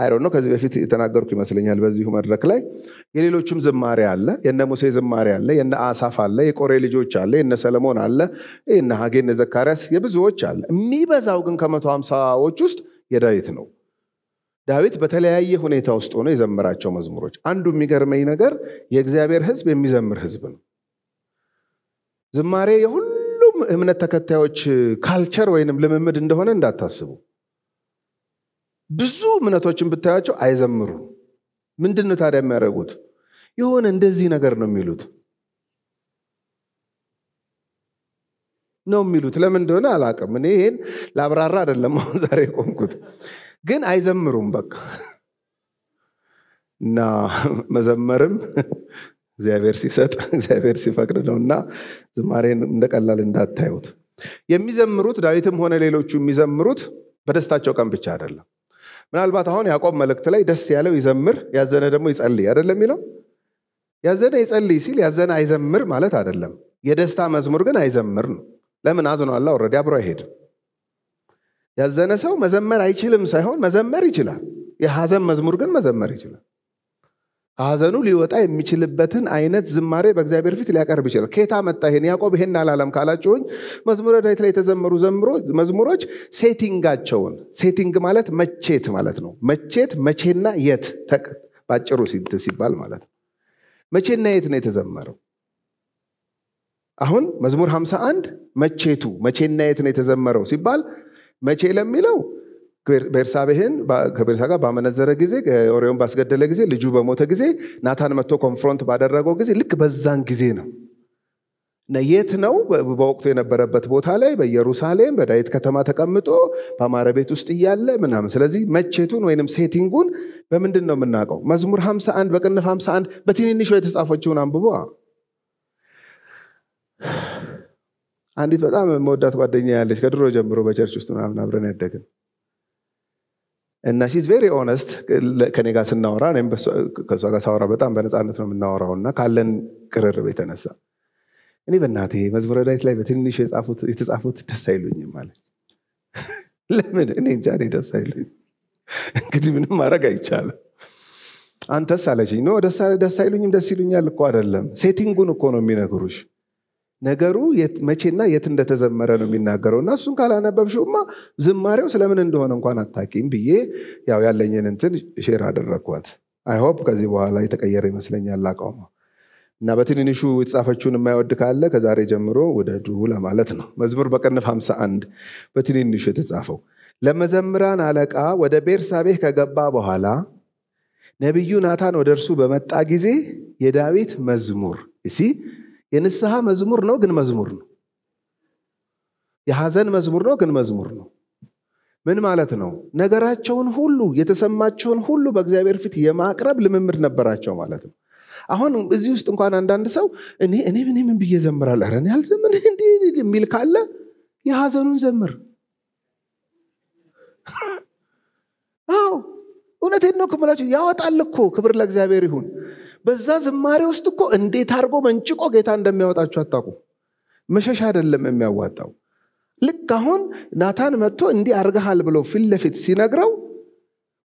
አይሮ ነው። ከዚህ በፊት የተናገርኩ ይመስለኛል በዚሁ መድረክ ላይ የሌሎችም ዝማሬ አለ። የነ ሙሴ ዝማሪ አለ፣ የነ አሳፍ አለ፣ የቆሬ ልጆች አለ፣ የነ ሰለሞን አለ፣ የነ ሀጌ፣ የነ ዘካርያስ የብዙዎች አለ። የሚበዛው ግን ከመቶ ሀምሳዎች ውስጥ የዳዊት ነው። ዳዊት በተለያየ ሁኔታ ውስጥ ሆኖ የዘመራቸው መዝሙሮች አንዱ የሚገርመኝ ነገር የእግዚአብሔር ህዝብ የሚዘምር ህዝብ ነው። ዝማሬ የሁሉም እምነት ተከታዮች ካልቸር ወይንም ልምምድ እንደሆነ እንዳታስቡ። ብዙ እምነቶችን ብታያቸው አይዘምሩ ምንድን ነው ታዲያ የሚያደርጉት የሆነ እንደዚህ ነገር ነው የሚሉት ነው የሚሉት ለምን እንደሆነ አላቅም እኔ ይሄን ላብራራ አይደለም አሁን *laughs* ዛሬ ቆምኩት ግን አይዘምሩም በቃ እና መዘመርም እግዚአብሔር ሲሰጥ እግዚአብሔር ሲፈቅድ ነው እና ዝማሬን እንደቀላል እንዳታዩት የሚዘምሩት ዳዊትም ሆነ ሌሎቹ የሚዘምሩት በደስታቸው ቀን ብቻ አይደለም ምናልባት አሁን ያዕቆብ መልእክት ላይ ደስ ያለው ይዘምር፣ ያዘነ ደግሞ ይጸልይ አይደለም የሚለው። ያዘነ ይጸልይ ሲል ያዘነ አይዘምር ማለት አይደለም። የደስታ መዝሙር ግን አይዘምር ነው። ለምን አዝኗላ? ወረዲ አብሮ አይሄድም። ያዘነ ሰው መዘመር አይችልም ሳይሆን መዘመር ይችላል። የሐዘን መዝሙር ግን መዘመር ይችላል። ሀዘኑ ሊወጣ የሚችልበትን አይነት ዝማሬ በእግዚአብሔር ፊት ሊያቀርብ ይችላል። ከታ መጣ ይሄን? ያዕቆብ ይሄን አላለም ካላችሁኝ መዝሙረ ዳዊት ላይ የተዘመሩ መዝሙሮች ሴቲንጋቸውን ሴቲንግ ማለት መቼት ማለት ነው። መቼት መቼና የት ባጭሩ ሲባል ማለት ነው። መቼና የት ነው የተዘመረው? አሁን መዝሙር 51 መቼቱ መቼና የት ነው የተዘመረው ሲባል መቼ ለሚለው ቤርሳቤህን ከቤርሳ ጋር ባመነዘረ ጊዜ ኦሬዮን ባስገደለ ጊዜ ልጁ በሞተ ጊዜ ናታን መጥቶ ኮንፍሮንት ባደረገው ጊዜ ልክ በዛን ጊዜ ነው የት ነው በወቅቱ የነበረበት ቦታ ላይ በኢየሩሳሌም በዳዊት ከተማ ተቀምጦ በአማረ ቤት ውስጥ እያለ ምናምን ስለዚህ መቼቱን ወይንም ሴቲንጉን በምንድን ነው የምናውቀው መዝሙር 51 በቅንፍ 51 በትንንሾ የተጻፈችውን አንብቦ አንዲት በጣም መወዳት ጓደኛ ያለች ከድሮ ጀምሮ በቸርች ውስጥ ምናምን አብረን ያደግን እና ሺዝ ቬሪ ኦነስት ከኔ ጋር ስናወራ እኔም ከእሷ ጋር ሳወራ በጣም በነፃነት ነው የምናወራው እና ካለን ቅርርብ የተነሳ እኔ በእናቴ መዝሙረ ዳዊት ላይ በትንሹ የተጻፉት ደስ አይሉኝም ማለት *laughs* ለምን እኔ እንጃ ደስ አይሉኝ። እንግዲህ ምንም ማድረግ አይቻልም። አንተስ አለችኝ። ኖ ደስ አይሉኝም፣ ደስ ይሉኛል እኮ አይደለም። ሴቲንጉን እኮ ነው የሚነግሩሽ። ነገሩ መቼና የት እንደተዘመረ ነው የሚናገረው እና እሱን ካላነበብሽውማ ዝማሬው ስለምን እንደሆነ እንኳን አታቂም ብዬ ያው ያለኝን እንትን ሼር አደረግኳት። አይሆፕ ከዚህ በኋላ የተቀየረ ይመስለኛል አቋሟ። እና በትንንሹ የተጻፈችውን የማይወድ ካለ ከዛሬ ጀምሮ ውደዱ ለማለት ነው። መዝሙር በቅንፍ 51 በትንንሹ የተጻፈው ለመዘምራን አለቃ ወደ ቤርሳቤህ ከገባ በኋላ ነቢዩ ናታን ወደ እርሱ በመጣ ጊዜ የዳዊት መዝሙር እሲ የንስሐ መዝሙር ነው፣ ግን መዝሙር ነው። የሐዘን መዝሙር ነው፣ ግን መዝሙር ነው። ምን ማለት ነው? ነገራቸውን ሁሉ የተሰማቸውን ሁሉ በእግዚአብሔር ፊት የማቅረብ ልምምድ ነበራቸው ማለት ነው። አሁን እዚህ ውስጥ እንኳን አንዳንድ ሰው እኔ እኔ ምን ምን ብዬ ዘምራል ኧረ እኔ አልዘምር እንዲህ የሚል ካለ የሐዘኑን ዘምር። አዎ እውነቴን ነው። ክምላቸው ያወጣል እኮ። ክብር ለእግዚአብሔር ይሁን። በዛ ዝማሬ ውስጥ እኮ እንዴት አድርጎ መንጭቆ ጌታ እንደሚያወጣችሁ አታቁ። መሸሽ አይደለም የሚያዋጣው ልክ አሁን ናታን መጥቶ እንዲህ አርገሃል ብሎ ፊት ለፊት ሲነግረው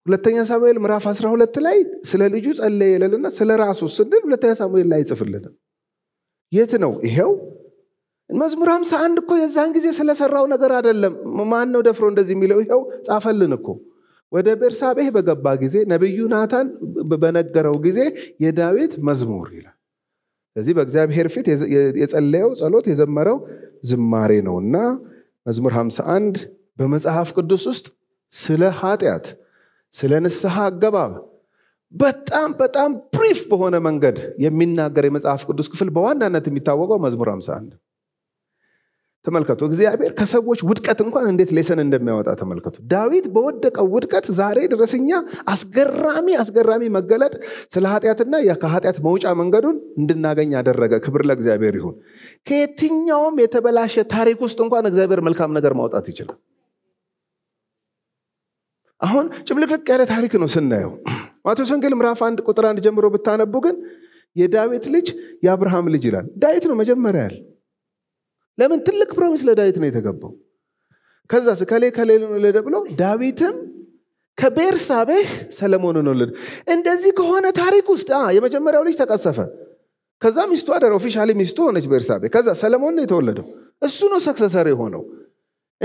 ሁለተኛ ሳሙኤል ምዕራፍ 12 ላይ ስለ ልጁ ጸለየ ይለልና ስለ ራሱ ስንል ሁለተኛ ሳሙኤል ላይ ይጽፍልንም የት ነው ይሄው መዝሙር አንድ እኮ የዛን ጊዜ ስለሰራው ነገር አይደለም ማን ነው ደፍሮ እንደዚህ የሚለው ይኸው ጻፈልን እኮ ወደ ቤርሳቤህ በገባ ጊዜ ነቢዩ ናታን በነገረው ጊዜ የዳዊት መዝሙር ይላል። ስለዚህ በእግዚአብሔር ፊት የጸለየው ጸሎት የዘመረው ዝማሬ እና መዝሙር 51 በመጽሐፍ ቅዱስ ውስጥ ስለ ኃጢአት፣ ስለ ንስሐ አገባብ በጣም በጣም ብሪፍ በሆነ መንገድ የሚናገር የመጽሐፍ ቅዱስ ክፍል በዋናነት የሚታወቀው መዝሙር 51 ተመልከቱ። እግዚአብሔር ከሰዎች ውድቀት እንኳን እንዴት ሌሰን እንደሚያወጣ ተመልከቱ። ዳዊት በወደቀው ውድቀት ዛሬ ድረስኛ አስገራሚ አስገራሚ መገለጥ ስለ ኃጢአትና ከኃጢአት መውጫ መንገዱን እንድናገኝ አደረገ። ክብር ለእግዚአብሔር ይሁን። ከየትኛውም የተበላሸ ታሪክ ውስጥ እንኳን እግዚአብሔር መልካም ነገር ማውጣት ይችላል። አሁን ጭምልቅልቅ ያለ ታሪክ ነው ስናየው። ማቴዎስ ወንጌል ምራፍ አንድ ቁጥር አንድ ጀምሮ ብታነቡ ግን የዳዊት ልጅ የአብርሃም ልጅ ይላል። ዳዊት ነው መጀመሪያ ያለ ለምን ትልቅ ፕሮሚስ ለዳዊት ነው የተገባው። ከዛ ከሌ ከሌሉን ወለደ ብሎ ዳዊትም ከቤርሳቤህ ሰለሞንን ወለደ። እንደዚህ ከሆነ ታሪክ ውስጥ የመጀመሪያው ልጅ ተቀሰፈ። ከዛ ሚስቱ አደረ። ኦፊሻሊ ሚስቱ ሆነች ቤርሳቤ። ከዛ ሰለሞን ነው የተወለደው። እሱ ነው ሰክሰሰር የሆነው።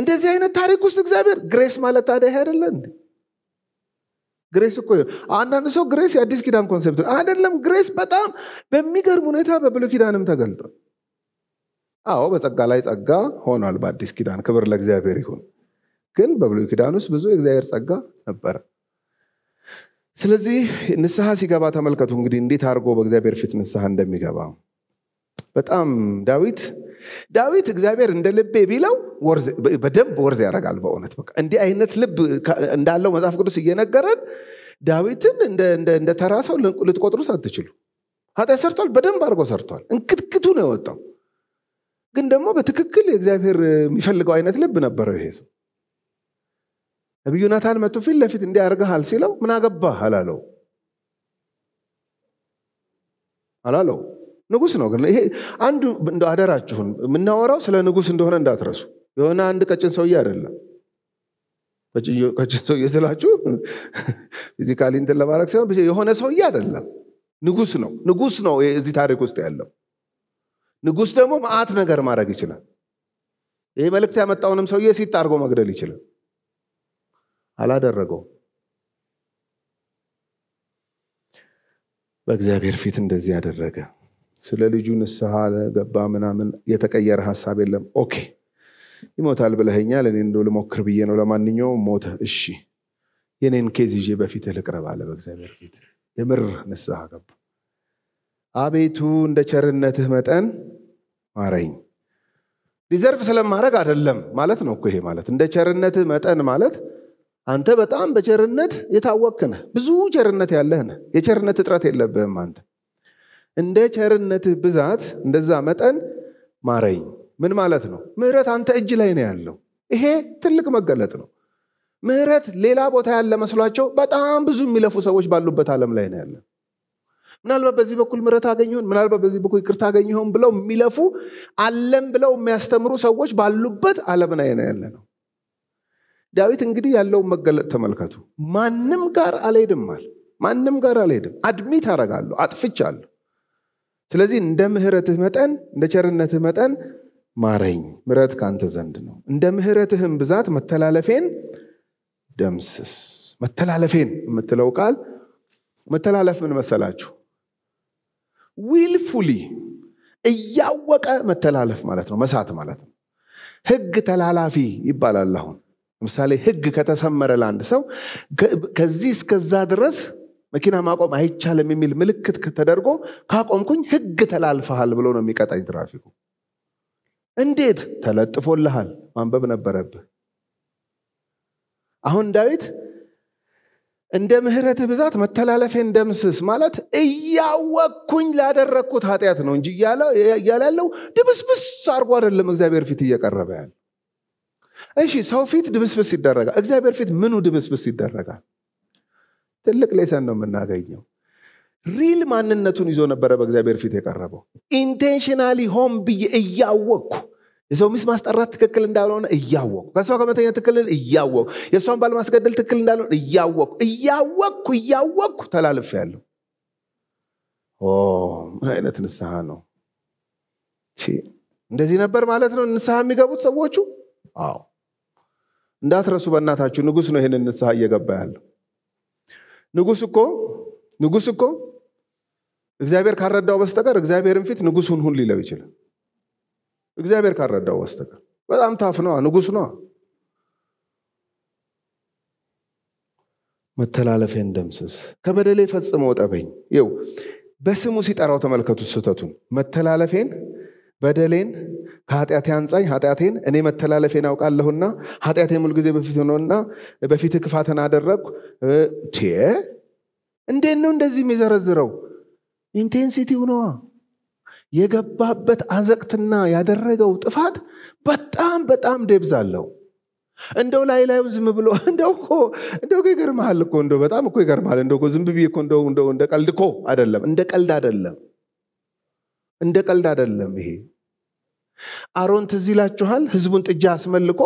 እንደዚህ አይነት ታሪክ ውስጥ እግዚአብሔር ግሬስ ማለት ታዲያ አይደለ እንዴ? ግሬስ እኮ አንዳንድ ሰው ግሬስ የአዲስ ኪዳን ኮንሴፕት አይደለም። ግሬስ በጣም በሚገርም ሁኔታ በብሉይ ኪዳንም ተገልጧል። አዎ በጸጋ ላይ ጸጋ ሆኗል በአዲስ ኪዳን ክብር ለእግዚአብሔር ይሁን ግን በብሉይ ኪዳን ውስጥ ብዙ የእግዚአብሔር ጸጋ ነበረ ስለዚህ ንስሐ ሲገባ ተመልከቱ እንግዲህ እንዴት አድርጎ በእግዚአብሔር ፊት ንስሐ እንደሚገባ በጣም ዳዊት ዳዊት እግዚአብሔር እንደ ልቤ ቢለው በደንብ ወርዝ ያደርጋል በእውነት በቃ እንዲህ አይነት ልብ እንዳለው መጽሐፍ ቅዱስ እየነገረን ዳዊትን እንደ ተራ ሰው ልትቆጥሩት አትችሉ ኃጢአት ሰርቷል በደንብ አድርጎ ሰርቷል እንክትክቱ ነው የወጣው ግን ደግሞ በትክክል እግዚአብሔር የሚፈልገው አይነት ልብ ነበረው ይሄ ሰው። ነቢዩ ናታን መጥቶ ፊት ለፊት እንዲህ ሲለው ምን አገባህ አላለው አላለው። ንጉስ ነው ግን ይሄ አንዱ እንደ አደራችሁን የምናወራው ስለ ንጉስ እንደሆነ እንዳትረሱ። የሆነ አንድ ቀጭን ሰውዬ አይደለም። ቀጭን ሰውዬ ስላችሁ ፊዚካሊ እንትን ለማድረግ ሲሆን የሆነ ሰውዬ አይደለም። ንጉስ ነው። ንጉስ ነው እዚህ ታሪክ ውስጥ ያለው። ንጉሥ ደግሞ መዓት ነገር ማድረግ ይችላል። ይህ መልእክት ያመጣውንም ሰውዬ ሲጥ አድርጎ መግደል ይችላል። አላደረገውም። በእግዚአብሔር ፊት እንደዚህ ያደረገ ስለ ልጁ ንስሐ ገባ ምናምን የተቀየረ ሀሳብ የለም። ኦኬ ይሞታል ብለኸኛል፣ እኔ እንደው ልሞክር ብዬ ነው። ለማንኛውም ሞተ። እሺ የኔን ኬዝ ይዤ በፊት ልቅረብ አለ። በእግዚአብሔር ፊት የምር ንስሐ ገባ። አቤቱ እንደ ቸርነትህ መጠን ማረኝ ዲዘርቭ ስለማድረግ አይደለም ማለት ነው እኮ ይሄ ማለት እንደ ቸርነት መጠን ማለት አንተ በጣም በቸርነት የታወክነ ብዙ ቸርነት ያለህ የቸርነት እጥረት የለብህም አንተ። እንደ ቸርነት ብዛት እንደዛ መጠን ማረኝ። ምን ማለት ነው? ምህረት አንተ እጅ ላይ ነው ያለው። ይሄ ትልቅ መገለጥ ነው። ምህረት ሌላ ቦታ ያለ መስሏቸው በጣም ብዙ የሚለፉ ሰዎች ባሉበት ዓለም ላይ ነው ያለ። ምናልባት በዚህ በኩል ምረት አገኘሆን፣ ምናልባት በዚህ በኩል ይቅርታ አገኘሆን ብለው የሚለፉ አለም ብለው የሚያስተምሩ ሰዎች ባሉበት አለምን አይነ ያለ ነው። ዳዊት እንግዲህ ያለውን መገለጥ ተመልከቱ። ማንም ጋር አልሄድም አለ። ማንም ጋር አልሄድም። አድሚት አረጋለሁ፣ አጥፍቻለሁ። ስለዚህ እንደ ምህረትህ መጠን እንደ ቸርነትህ መጠን ማረኝ። ምረት ከአንተ ዘንድ ነው። እንደ ምህረትህም ብዛት መተላለፌን ደምስስ። መተላለፌን የምትለው ቃል መተላለፍ ምን መሰላችሁ? ዊልፉሊ እያወቀ መተላለፍ ማለት ነው፣ መሳት ማለት ነው። ህግ ተላላፊ ይባላል። አሁን ለምሳሌ ህግ ከተሰመረ ለአንድ ሰው ከዚህ እስከዛ ድረስ መኪና ማቆም አይቻልም የሚል ምልክት ተደርጎ ካቆምኩኝ ህግ ተላልፈሃል ብሎ ነው የሚቀጣኝ ትራፊኩ። እንዴት ተለጥፎልሃል? ማንበብ ነበረብህ። አሁን ዳዊት እንደ ምህረት ብዛት መተላለፌን ደምስስ ማለት እያወቅኩኝ ላደረግኩት ኃጢአት ነው እንጂ እያለ ያለው ድብስብስ አድርጎ አይደለም እግዚአብሔር ፊት እየቀረበ ያለ። እሺ ሰው ፊት ድብስብስ ይደረጋል፣ እግዚአብሔር ፊት ምኑ ድብስብስ ይደረጋል? ትልቅ ሌሰን ነው የምናገኘው። ሪል ማንነቱን ይዞ ነበረ በእግዚአብሔር ፊት የቀረበው። ኢንቴንሽናሊ ሆን ብዬ እያወቅኩ የሰው ሚስት ማስጠራት ትክክል እንዳልሆነ እያወቁ ከሰው ከመተኛ ትክክል እያወቁ የእሷን ባለማስገደል ትክክል እንዳልሆነ እያወቁ እያወቅኩ እያወቅኩ ተላልፍ ያለው ምን አይነት ንስሐ ነው? እንደዚህ ነበር ማለት ነው ንስሐ የሚገቡት ሰዎቹ? አዎ እንዳትረሱ በእናታችሁ ንጉስ ነው ይህንን ንስሐ እየገባ ያለው። ንጉስ እኮ ንጉስ እኮ እግዚአብሔር ካረዳው በስተቀር እግዚአብሔርን ፊት ንጉስ ሁን ሁን ሊለው ይችላል። እግዚአብሔር ካረዳው በስተቀር በጣም ታፍ ነዋ፣ ንጉስ ነዋ። መተላለፌን ደምስስ፣ ከበደሌ ፈጽመው ጠበኝ። ይው በስሙ ሲጠራው ተመልከቱ ስህተቱን። መተላለፌን በደሌን ከኃጢአቴ አንጻኝ፣ ኃጢአቴን እኔ መተላለፌን አውቃለሁና ኃጢአቴ ሙልጊዜ በፊት ነውና በፊት ክፋትን አደረግኩ። እንዴት ነው እንደዚህ የሚዘረዝረው? ኢንቴንሲቲው ነዋ። የገባበት አዘቅትና ያደረገው ጥፋት በጣም በጣም ደብዝ አለው። እንደው ላይ ላዩን ዝም ብሎ *laughs* እንደው እኮ እንደው ይገርምሃል እኮ እንደው በጣም እኮ ይገርምሃል እንደው እኮ ዝም ብዬ እኮ እንደው እንደው እንደ ቀልድ እኮ አይደለም፣ እንደ ቀልድ አይደለም፣ እንደ ቀልድ አይደለም ይሄ አሮን ትዝ ይላችኋል። ህዝቡን ጥጃ አስመልቆ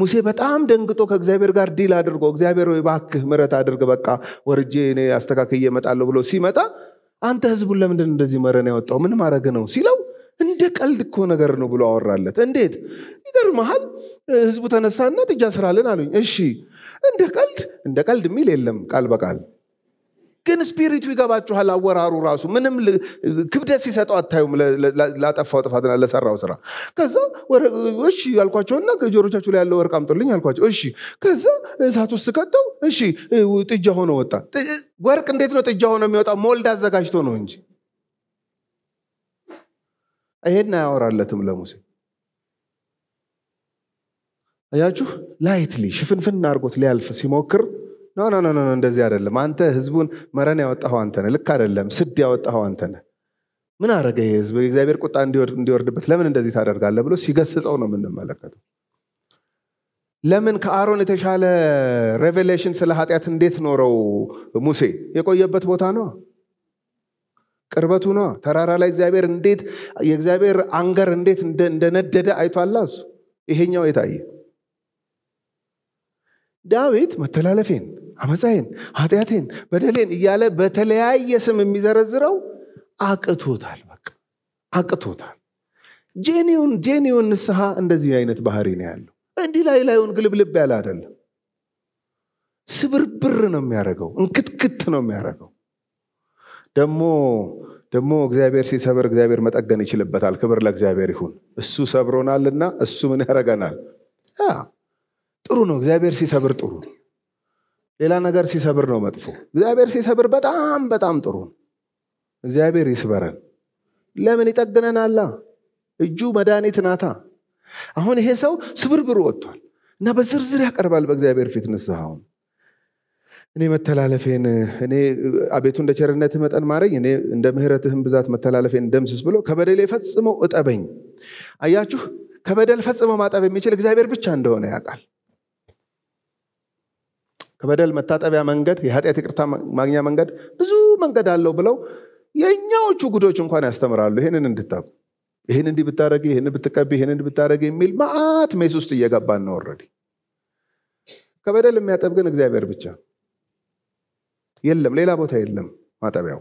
ሙሴ በጣም ደንግጦ ከእግዚአብሔር ጋር ዲል አድርጎ እግዚአብሔር እባክህ ምረት አድርግ፣ በቃ ወርጄ እኔ አስተካክዬ እመጣለሁ ብሎ ሲመጣ አንተ ህዝቡን ለምንድን እንደዚህ መረን ያወጣው ምን ማድረግ ነው ሲለው እንደ ቀልድ እኮ ነገር ነው ብሎ አወራለት እንዴት መሃል ህዝቡ ተነሳና ጥጃ ስራልን አሉኝ እሺ እንደ ቀልድ እንደ ቀልድ የሚል የለም ቃል በቃል ግን ስፒሪቱ ይገባችኋል። አወራሩ ራሱ ምንም ክብደት ሲሰጠው አታዩም፣ ላጠፋው ጥፋትና ለሰራው ስራ። ከዛ እሺ ያልኳቸውና ጆሮቻችሁ ላይ ያለው ወርቅ አምጡልኝ አልኳቸው። እሺ ከዛ እሳት ውስጥ ከተው፣ እሺ ጥጃ ሆኖ ወጣ። ወርቅ እንዴት ነው ጥጃ ሆኖ የሚወጣው? ሞልድ አዘጋጅቶ ነው እንጂ ይሄን አያወራለትም ለሙሴ አያችሁ። ላይትሊ ሽፍንፍን አርጎት ሊያልፍ ሲሞክር ኖ ኖ ኖ እንደዚህ አይደለም። አንተ ህዝቡን መረን ያወጣኸው አንተ ነህ። ልክ አይደለም። ስድ ያወጣኸው አንተ ነህ። ምን አረገ ይህ ህዝብ? የእግዚአብሔር ቁጣ እንዲወርድበት ለምን እንደዚህ ታደርጋለህ ብሎ ሲገስጸው ነው የምንመለከተው። ለምን ከአሮን የተሻለ ሬቬሌሽን ስለ ኃጢአት እንዴት ኖረው ሙሴ? የቆየበት ቦታ ነው፣ ቅርበቱ ነው። ተራራ ላይ እግዚአብሔር እንዴት የእግዚአብሔር አንገር እንዴት እንደነደደ አይቷላ እሱ። ይሄኛው የታየ ዳዊት መተላለፌን፣ አመፃዬን፣ ኃጢአቴን፣ በደሌን እያለ በተለያየ ስም የሚዘረዝረው አቅቶታል። በቃ አቅቶታል። ጄኒውን ጄኒውን ንስሐ እንደዚህ አይነት ባህሪ ነው ያለው። እንዲህ ላይ ላዩን ግልብልብ ያለ አይደለም። ስብርብር ነው የሚያደርገው፣ እንክትክት ነው የሚያደርገው። ደግሞ ደግሞ እግዚአብሔር ሲሰብር እግዚአብሔር መጠገን ይችልበታል። ክብር ለእግዚአብሔር ይሁን። እሱ ሰብሮናልና እሱ ምን ያደርገናል? ጥሩ ነው። እግዚአብሔር ሲሰብር ጥሩ ነው። ሌላ ነገር ሲሰብር ነው መጥፎ። እግዚአብሔር ሲሰብር በጣም በጣም ጥሩ ነው። እግዚአብሔር ይስበረን። ለምን ይጠግነናላ? እጁ መድኃኒት ናታ። አሁን ይሄ ሰው ስብርብሩ ወጥቷል እና በዝርዝር ያቀርባል በእግዚአብሔር ፊት ንስሐውን እኔ መተላለፌን እኔ አቤቱ እንደ ቸርነትህ መጠን ማረኝ፣ እኔ እንደ ምሕረትህም ብዛት መተላለፌን ደምስስ ብሎ ከበደሌ የፈጽመው እጠበኝ። አያችሁ፣ ከበደል ፈጽመው ማጠብ የሚችል እግዚአብሔር ብቻ እንደሆነ ያውቃል። ከበደል መታጠቢያ መንገድ፣ የኃጢአት ይቅርታ ማግኛ መንገድ ብዙ መንገድ አለው ብለው የእኛዎቹ ጉዶች እንኳን ያስተምራሉ። ይህንን እንድታቁ ይህን እንዲህ ብታደረግ፣ ይህን ብትቀቢ፣ ይህን እንዲህ ብታደረግ የሚል መዓት ሜስ ውስጥ እየገባን ነው። ወረድ ከበደል የሚያጠብ ግን እግዚአብሔር ብቻ የለም፣ ሌላ ቦታ የለም ማጠቢያው።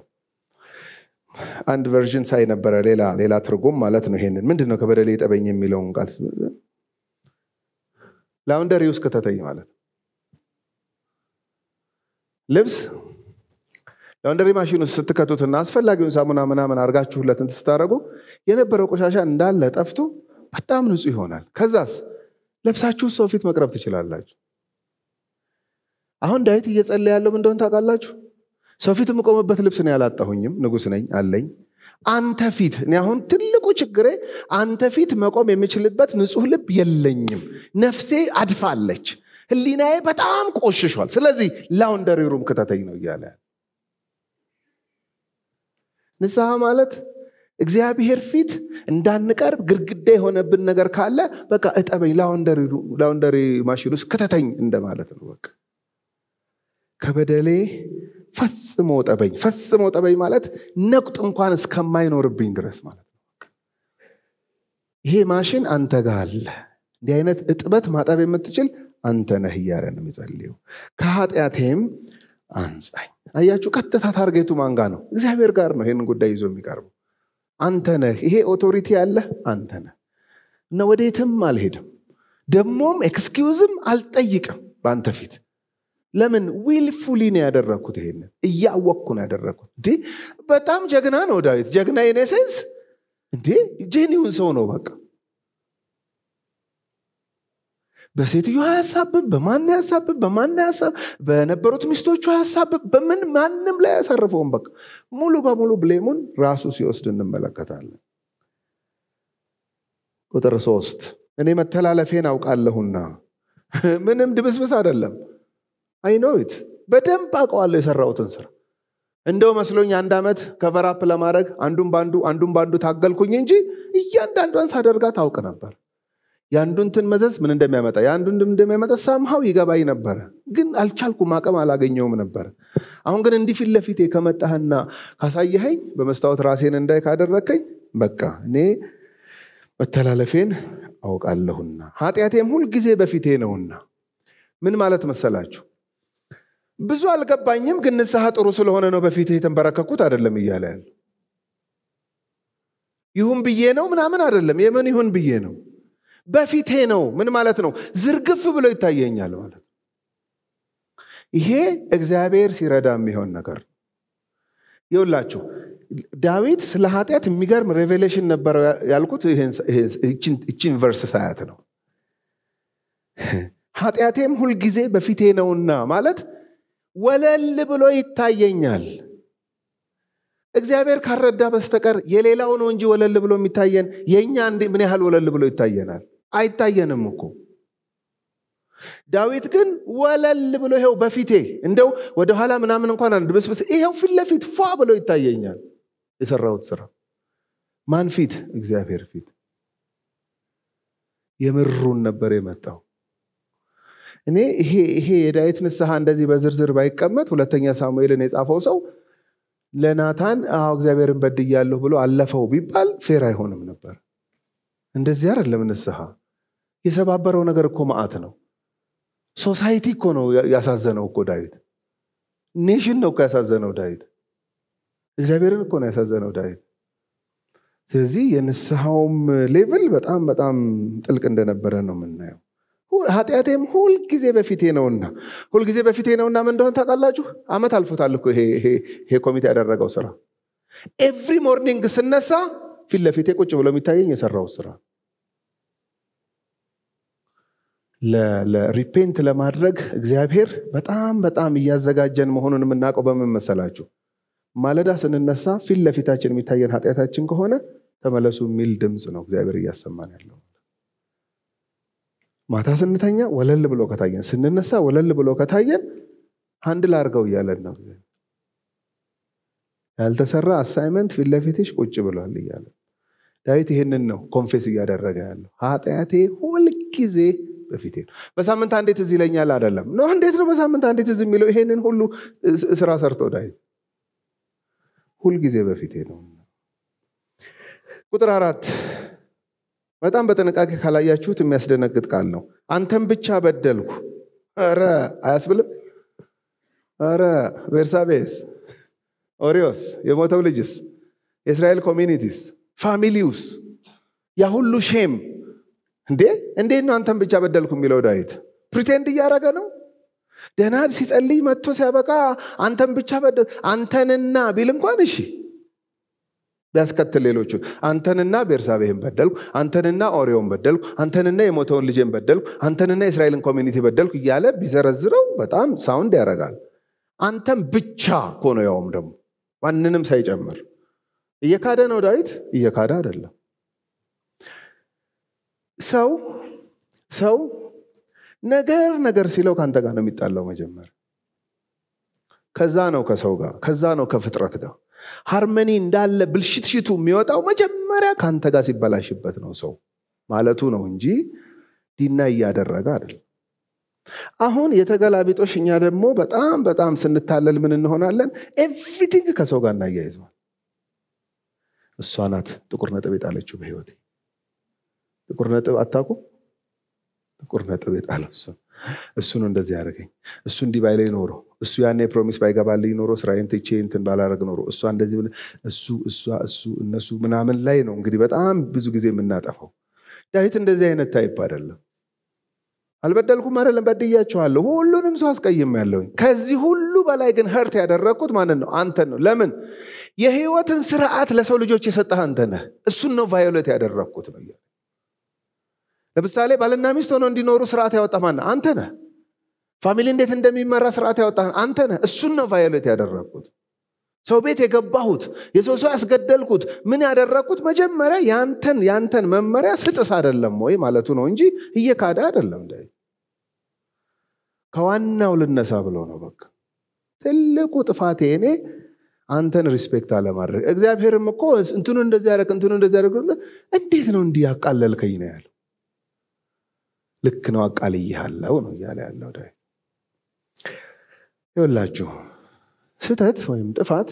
አንድ ቨርዥን ሳይ ነበረ፣ ሌላ ሌላ ትርጉም ማለት ነው። ይሄንን ምንድን ነው ከበደል የጠበኝ የሚለውን ቃል ላውንደሪ ውስጥ ከተተኝ ማለት ነው ልብስ ላውንደሪ ማሽኑ ስትከቱትና አስፈላጊውን ሳሙና ምናምን አርጋችሁለትን ስታደረጉ የነበረው ቆሻሻ እንዳለ ጠፍቶ በጣም ንጹህ ይሆናል። ከዛስ ለብሳችሁ ሰው ፊት መቅረብ ትችላላችሁ። አሁን ዳዊት እየጸለ ያለው እንደሆን ታውቃላችሁ። ሰው ፊት የምቆምበት ልብስ ነው ያላጣሁኝም፣ ንጉስ ነኝ አለኝ። አንተ ፊት እኔ አሁን ትልቁ ችግሬ አንተ ፊት መቆም የምችልበት ንጹህ ልብ የለኝም። ነፍሴ አድፋለች። ህሊናዬ በጣም ቆሽሿል ስለዚህ ላውንደሪ ሩም ክተተኝ ነው እያለ ንስሐ ማለት እግዚአብሔር ፊት እንዳንቀርብ ግድግዳ የሆነብን ነገር ካለ በቃ እጠበኝ ላውንደሪ ማሽን ውስጥ ክተተኝ እንደማለት ነው በቃ ከበደሌ ፈጽሞ ጠበኝ ፈጽሞ ጠበኝ ማለት ነቁጥ እንኳን እስከማይኖርብኝ ድረስ ማለት ነው ይሄ ማሽን አንተ ጋር አለ እንዲህ አይነት እጥበት ማጠብ የምትችል አንተ ነህ እያለ ነው የሚጸልዩ ከኃጢአቴም አንጻኝ አያችሁ ቀጥታ ታርጌቱ ማንጋ ነው እግዚአብሔር ጋር ነው ይህን ጉዳይ ይዞ የሚቀርበው አንተ ነህ ይሄ ኦቶሪቲ ያለ አንተ ነህ እና ወዴትም አልሄድም ደግሞም ኤክስኪውዝም አልጠይቅም በአንተ ፊት ለምን ዊልፉሊ ነው ያደረግኩት ይሄን እያወቅኩ ነው ያደረግኩት እንዴ በጣም ጀግና ነው ዳዊት ጀግና ኢኔሴንስ እንዴ ጄኒውን ሰው ነው በቃ በሴትዮ አያሳብብ በማን ያሳብብ በማን ያሳብ በነበሩት ሚስቶቹ አያሳብብ በምን ማንም ላይ ያሳርፈውን በቃ ሙሉ በሙሉ ብሌሙን ራሱ ሲወስድ እንመለከታለን ቁጥር ሶስት እኔ መተላለፌን አውቃለሁና *laughs* ምንም ድብስብስ አይደለም አይኖዊት በደንብ አውቀዋለሁ የሰራሁትን ስራ እንደው መስሎኝ አንድ ዓመት ከቨራፕ ለማድረግ አንዱን ባንዱ አንዱን በአንዱ ታገልኩኝ እንጂ እያንዳንዷን ሳደርጋ ታውቅ ነበር የአንዱንትን መዘዝ ምን እንደሚያመጣ የአንዱን እንደሚያመጣ ሳምሃው ይገባኝ ነበረ፣ ግን አልቻልኩም፣ አቅም አላገኘውም ነበር። አሁን ግን እንዲህ ፊት ለፊቴ ከመጣህና ካሳየኸኝ በመስታወት ራሴን እንዳይ ካደረግከኝ በቃ እኔ መተላለፌን አውቃለሁና ኃጢአቴም ሁልጊዜ በፊቴ ነውና። ምን ማለት መሰላችሁ? ብዙ አልገባኝም፣ ግን ንስሐ ጥሩ ስለሆነ ነው በፊት የተንበረከኩት አይደለም እያለ ያለ ይሁን ብዬ ነው ምናምን አይደለም፣ የምን ይሁን ብዬ ነው በፊቴ ነው። ምን ማለት ነው? ዝርግፍ ብሎ ይታየኛል ማለት ይሄ እግዚአብሔር ሲረዳ የሚሆን ነገር ነው። ይውላችሁ ዳዊት ስለ ኃጢአት የሚገርም ሬቬሌሽን ነበረው ያልኩት ይችን ቨርስ ሳያት ነው። ኃጢአቴም ሁልጊዜ በፊቴ ነውና ማለት ወለል ብሎ ይታየኛል። እግዚአብሔር ካረዳ በስተቀር የሌላው ነው እንጂ ወለል ብሎ የሚታየን የእኛ ምን ያህል ወለል ብሎ ይታየናል? አይታየንም እኮ ዳዊት ግን ወለል ብሎ ይኸው በፊቴ እንደው ወደኋላ ምናምን እንኳን አንድ ብስብስ ይሄው ፊት ለፊት ፏ ብሎ ይታየኛል የሰራሁት ስራ ማን ፊት እግዚአብሔር ፊት የምሩን ነበር የመጣው እኔ ይሄ ይሄ የዳዊት ንስሐ እንደዚህ በዝርዝር ባይቀመጥ ሁለተኛ ሳሙኤልን የጻፈው ሰው ለናታን አዎ እግዚአብሔርን በድያለሁ ብሎ አለፈው ቢባል ፌር አይሆንም ነበር እንደዚህ አይደለም ንስሐ የሰባበረው ነገር እኮ ማዕት ነው። ሶሳይቲ እኮ ነው ያሳዘነው እኮ ዳዊት። ኔሽን ነው እኮ ያሳዘነው ዳዊት። እግዚአብሔርን እኮ ነው ያሳዘነው ዳዊት። ስለዚህ የንስሐውም ሌቭል በጣም በጣም ጥልቅ እንደነበረ ነው የምናየው። ኃጢአቴም ሁልጊዜ በፊቴ ነውና ሁልጊዜ በፊቴ ነውና ምን እንደሆነ ታውቃላችሁ? አመት አልፎታል እኮ ይሄ ኮሚቴ ያደረገው ስራ። ኤቭሪ ሞርኒንግ ስነሳ ፊት ለፊቴ ቁጭ ብሎ የሚታየኝ የሰራው ስራ ሪፔንት ለማድረግ እግዚአብሔር በጣም በጣም እያዘጋጀን መሆኑን የምናውቀው በምን መሰላችሁ? ማለዳ ስንነሳ ፊት ለፊታችን የሚታየን ኃጢአታችን ከሆነ ተመለሱ የሚል ድምፅ ነው እግዚአብሔር እያሰማን ያለው። ማታ ስንተኛ ወለል ብሎ ከታየን፣ ስንነሳ ወለል ብሎ ከታየን አንድ ላርገው እያለን ነው። ያልተሰራ አሳይመንት ፊት ለፊትሽ ቁጭ ብሏል እያለ ዳዊት ይህንን ነው ኮንፌስ እያደረገ ያለው ኃጢአቴ ሁልጊዜ በፊት በሳምንት አንዴ ትዝ ይለኛል አደለም ነው። እንዴት ነው በሳምንት አንዴ ትዝ የሚለው? ይሄንን ሁሉ ስራ ሰርቶ ዳይ ሁልጊዜ በፊቴ ነው። ቁጥር አራት በጣም በጥንቃቄ ካላያችሁት የሚያስደነግጥ ቃል ነው። አንተም ብቻ በደልኩ። ረ አያስብልም? ረ ቤርሳቤስ፣ ኦሪዮስ፣ የሞተው ልጅስ፣ የእስራኤል ኮሚኒቲስ፣ ፋሚሊውስ ያ ሁሉ ሼም እንዴ እንዴት ነው አንተን ብቻ በደልኩ የሚለው ዳዊት? ፕሪቴንድ እያደረገ ነው። ደህና ሲጸልይ መጥቶ ሲያበቃ አንተን ብቻ በደል አንተንና ቢል እንኳን እሺ ቢያስከትል ሌሎቹ አንተንና ቤርሳቤህን በደልኩ፣ አንተንና ኦሪዮን በደልኩ፣ አንተንና የሞተውን ልጄን በደልኩ፣ አንተንና የእስራኤልን ኮሚኒቲ በደልኩ እያለ ቢዘረዝረው በጣም ሳውንድ ያደርጋል። አንተን ብቻ ኮኖ ያውም ደግሞ ማንንም ሳይጨምር እየካደ ነው ዳዊት። እየካደ አይደለም። ሰው ሰው ነገር ነገር ሲለው ከአንተ ጋር ነው የሚጣለው መጀመር ከዛ ነው ከሰው ጋር ከዛ ነው ከፍጥረት ጋር ሃርመኒ እንዳለ ብልሽትሽቱ የሚወጣው መጀመሪያ ከአንተ ጋር ሲበላሽበት ነው ሰው ማለቱ ነው እንጂ ዲና እያደረገ አይደለም አሁን የተገላቢጦሽ እኛ ደግሞ በጣም በጣም ስንታለል ምን እንሆናለን ኤቭሪቲንግ ከሰው ጋር እናያይዘዋል እሷ ናት ጥቁር ነጥብ የጣለችው በህይወቴ ጥቁር ነጥብ አታቁ ጥቁር ነጥብ የጣለው እሱ እሱ ነው እንደዚህ ያደረገኝ። እሱ እንዲህ ባይለኝ ኖሮ እሱ ያኔ የፕሮሚስ ባይገባልኝ ኖሮ ስራዬን ትቼ እንትን ባላረግ ኖሮ እሷ እንደዚህ ብለ እሱ እሷ እሱ እነሱ ምናምን ላይ ነው እንግዲህ በጣም ብዙ ጊዜ የምናጠፋው። ዳዊት እንደዚህ አይነት ታይፕ አይደለም። አልበደልኩም አይደለም፣ በድያቸዋለሁ። ሁሉንም ሰው አስቀይም ያለውኝ። ከዚህ ሁሉ በላይ ግን ህርት ያደረግኩት ማንን ነው? አንተን ነው። ለምን የህይወትን ስርዓት ለሰው ልጆች የሰጠህ አንተ ነህ። እሱን ነው ቫዮሌት ያደረግኩት ነው ለምሳሌ ባልና ሚስት ሆነው እንዲኖሩ ስርዓት ያወጣ ማን አንተ ነህ። ፋሚሊ እንዴት እንደሚመራ ስርዓት ያወጣ አንተ ነህ። እሱን ነው ቫዮሌት ያደረግኩት። ሰው ቤት የገባሁት የሰው ሰው ያስገደልኩት ምን ያደረግኩት መጀመሪያ ያንተን ያንተን መመሪያ ስጥስ አደለም ወይ ማለቱ ነው እንጂ እየካደ አደለም ከዋናው ልነሳ ብሎ ነው። በቃ ትልቁ ጥፋቴ እኔ አንተን ሪስፔክት አለማድረግ። እግዚአብሔርም እኮ እንትኑ እንደዚህ ያደረግ እንትኑ እንደዚህ ያደረግ እንዴት ነው እንዲህ ያቃለልከኝ ነው ያለው። ልክ ነው አቃልይሃለሁ ነው እያለ ያለው ዳዊት። ይወላችሁ ስህተት ወይም ጥፋት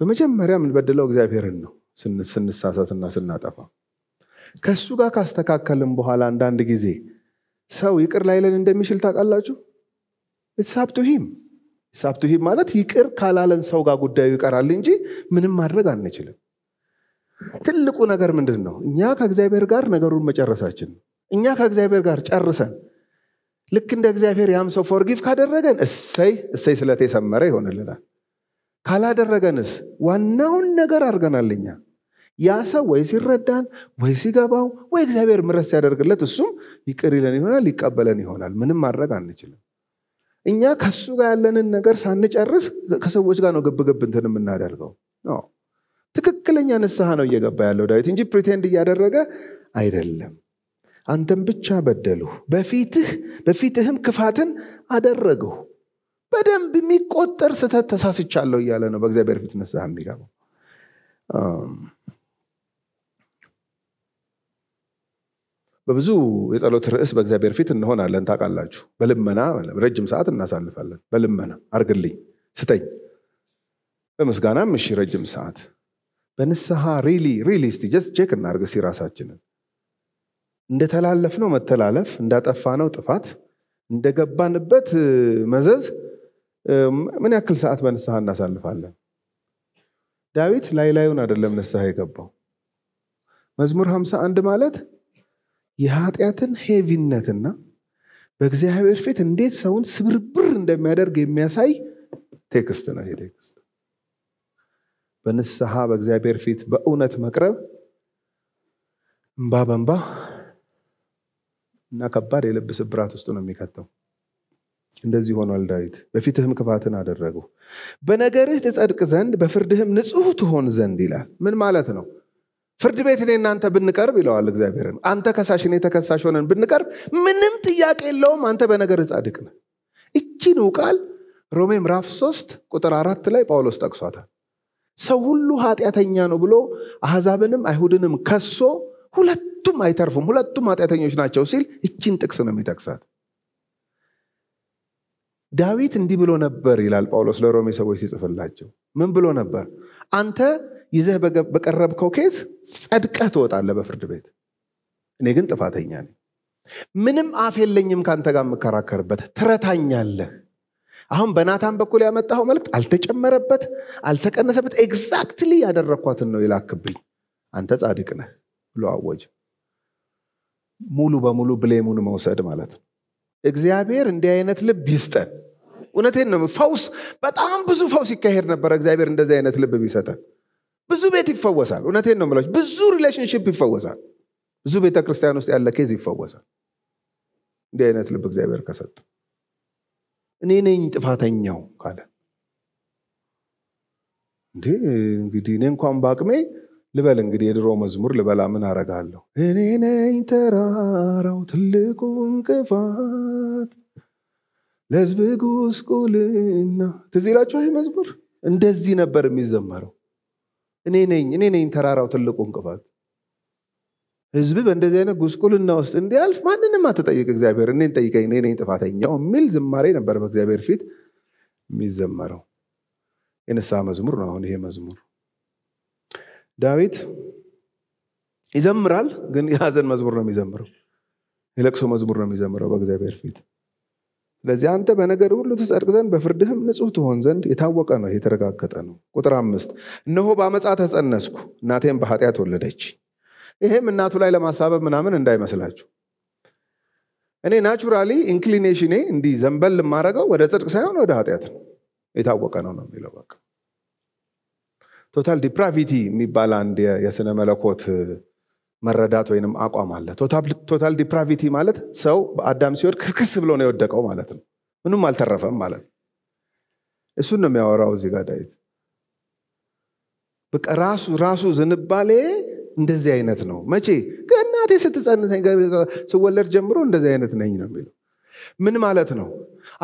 በመጀመሪያ የምንበድለው እግዚአብሔርን ነው ስንሳሳትና ስናጠፋ። ከእሱ ጋር ካስተካከልም በኋላ አንዳንድ ጊዜ ሰው ይቅር ላይለን እንደሚችል ታውቃላችሁ። ሳብቱ ሂም ማለት ይቅር ካላለን ሰው ጋር ጉዳዩ ይቀራል እንጂ ምንም ማድረግ አንችልም። ትልቁ ነገር ምንድን ነው? እኛ ከእግዚአብሔር ጋር ነገሩን መጨረሳችን ነው። እኛ ከእግዚአብሔር ጋር ጨርሰን ልክ እንደ እግዚአብሔር ያም ሰው ፎርጊቭ ካደረገን እሰይ እሰይ ስለት የሰመረ ይሆንልናል። ካላደረገንስ ዋናውን ነገር አድርገናልኛ ያ ሰው ወይ ሲረዳን ወይ ሲገባው ወይ እግዚአብሔር ምረት ሲያደርግለት እሱም ይቅር ይለን ይሆናል፣ ይቀበለን ይሆናል። ምንም ማድረግ አንችልም። እኛ ከሱ ጋር ያለንን ነገር ሳንጨርስ ከሰዎች ጋር ነው ግብግብ እንትን የምናደርገው። ትክክለኛ ንስሐ ነው እየገባ ያለው ዳዊት እንጂ ፕሪቴንድ እያደረገ አይደለም። አንተም ብቻ በደልሁ፣ በፊትህ በፊትህም ክፋትን አደረግሁ። በደንብ የሚቆጠር ስህተት ተሳስቻለሁ እያለ ነው በእግዚአብሔር ፊት ንስሐ የሚገባው። በብዙ የጸሎት ርዕስ በእግዚአብሔር ፊት እንሆናለን ታውቃላችሁ። በልመና ረጅም ሰዓት እናሳልፋለን። በልመና አርግልኝ፣ ስተኝ፣ በምስጋናም እሺ ረጅም ሰዓት። በንስሐ ሪሊ ሪሊ ስቲ ጀስት ቼክ እናርግ ሲ ራሳችንን እንደተላለፍነው መተላለፍ፣ እንዳጠፋነው ጥፋት፣ እንደገባንበት መዘዝ ምን ያክል ሰዓት በንስሐ እናሳልፋለን? ዳዊት ላይ ላዩን አይደለም ንስሐ የገባው። መዝሙር 51 ማለት የኃጢአትን ሄቪነትና በእግዚአብሔር ፊት እንዴት ሰውን ስብርብር እንደሚያደርግ የሚያሳይ ቴክስት ነው። ይሄ ቴክስት በንስሐ በእግዚአብሔር ፊት በእውነት መቅረብ እንባ በንባ እና ከባድ የልብ ስብራት ውስጥ ነው የሚከተው። እንደዚህ ሆኗል ዳዊት። በፊትህም ክፋትን አደረጉ፣ በነገርህ ትጸድቅ ዘንድ በፍርድህም ንጹህ ትሆን ዘንድ ይላል። ምን ማለት ነው? ፍርድ ቤት እኔ እናንተ ብንቀርብ ይለዋል እግዚአብሔርን፣ አንተ ከሳሽ እኔ ተከሳሽ ሆነን ብንቀርብ ምንም ጥያቄ የለውም፣ አንተ በነገርህ ጻድቅ ነህ። ይቺኑ ቃል ሮሜ ምዕራፍ 3 ቁጥር አራት ላይ ጳውሎስ ጠቅሷታል። ሰው ሁሉ ኃጢአተኛ ነው ብሎ አሕዛብንም አይሁድንም ከሶ ሁለቱም አይተርፉም፣ ሁለቱም ኃጢአተኞች ናቸው ሲል እችን ጥቅስ ነው የሚጠቅሳት። ዳዊት እንዲህ ብሎ ነበር ይላል ጳውሎስ ለሮሜ ሰዎች ሲጽፍላቸው። ምን ብሎ ነበር? አንተ ይዘህ በቀረብከው ኬዝ ጸድቀህ ትወጣለህ በፍርድ ቤት፣ እኔ ግን ጥፋተኛ ነኝ። ምንም አፍ የለኝም ከአንተ ጋር የምከራከርበት፣ ትረታኛለህ። አሁን በናታን በኩል ያመጣኸው መልክት አልተጨመረበት፣ አልተቀነሰበት፣ ኤግዛክትሊ ያደረግኳትን ነው ይላክብኝ። አንተ ጻድቅ ነህ ብሎ አወጀ። ሙሉ በሙሉ ብሌሙን መውሰድ ማለት ነው። እግዚአብሔር እንዲህ አይነት ልብ ይስጠን። እውነቴን ነው። ፈውስ በጣም ብዙ ፈውስ ይካሄድ ነበር። እግዚአብሔር እንደዚህ አይነት ልብ ቢሰጠን ብዙ ቤት ይፈወሳል። እውነቴን ነው የምላችሁ። ብዙ ሪሌሽንሽፕ ይፈወሳል። ብዙ ቤተ ክርስቲያን ውስጥ ያለ ኬዝ ይፈወሳል። እንዲህ አይነት ልብ እግዚአብሔር ከሰጠ እኔ ነኝ ጥፋተኛው ካለ እንዲህ እንግዲህ እኔ እንኳን በአቅሜ ልበል እንግዲህ የድሮ መዝሙር ልበላ ምን አረጋለሁ እኔ ነኝ ተራራው ትልቁ እንቅፋት ለህዝብ ጉስቁልና ትዝ ይላችሁ ይህ መዝሙር እንደዚህ ነበር የሚዘመረው እኔ ነኝ እኔ ነኝ ተራራው ትልቁ እንቅፋት ህዝብ በእንደዚህ አይነት ጉስቁልና ውስጥ እንዲያልፍ ማንንም አትጠይቅ እግዚአብሔር እኔን ጠይቀኝ እኔ ነኝ ጥፋተኛው የሚል ዝማሬ ነበር በእግዚአብሔር ፊት የሚዘመረው የንስሐ መዝሙር ነው አሁን ይሄ መዝሙር ዳዊት ይዘምራል፣ ግን የሀዘን መዝሙር ነው የሚዘምረው። የለቅሶ መዝሙር ነው የሚዘምረው በእግዚአብሔር ፊት። ስለዚህ አንተ በነገር ሁሉ ትጸድቅ ዘንድ በፍርድህም ንጹህ ትሆን ዘንድ የታወቀ ነው፣ የተረጋገጠ ነው። ቁጥር አምስት እነሆ በአመፃ ተጸነስኩ፣ እናቴም በኃጢአት ወለደች። ይሄም እናቱ ላይ ለማሳበብ ምናምን እንዳይመስላችሁ። እኔ ናቹራሊ ኢንክሊኔሽኔ እንዲህ ዘንበል የማደርገው ወደ ጽድቅ ሳይሆን ወደ ኃጢአት ነው። የታወቀ ነው ነው የሚለው በቃ ቶታል ዲፕራቪቲ የሚባል አንድ የስነ መለኮት መረዳት ወይንም አቋም አለ። ቶታል ዲፕራቪቲ ማለት ሰው በአዳም ሲወድ ክስክስ ብሎ ነው የወደቀው ማለት ነው። ምንም አልተረፈም ማለት ነው። እሱን ነው የሚያወራው እዚህ ጋር ዳዊት። በቃ ራሱ ራሱ ዝንባሌ እንደዚህ አይነት ነው። መቼ ከእናቴ ስትጸንሰኝ ስወለድ ጀምሮ እንደዚህ አይነት ነኝ ነው የሚለው። ምን ማለት ነው?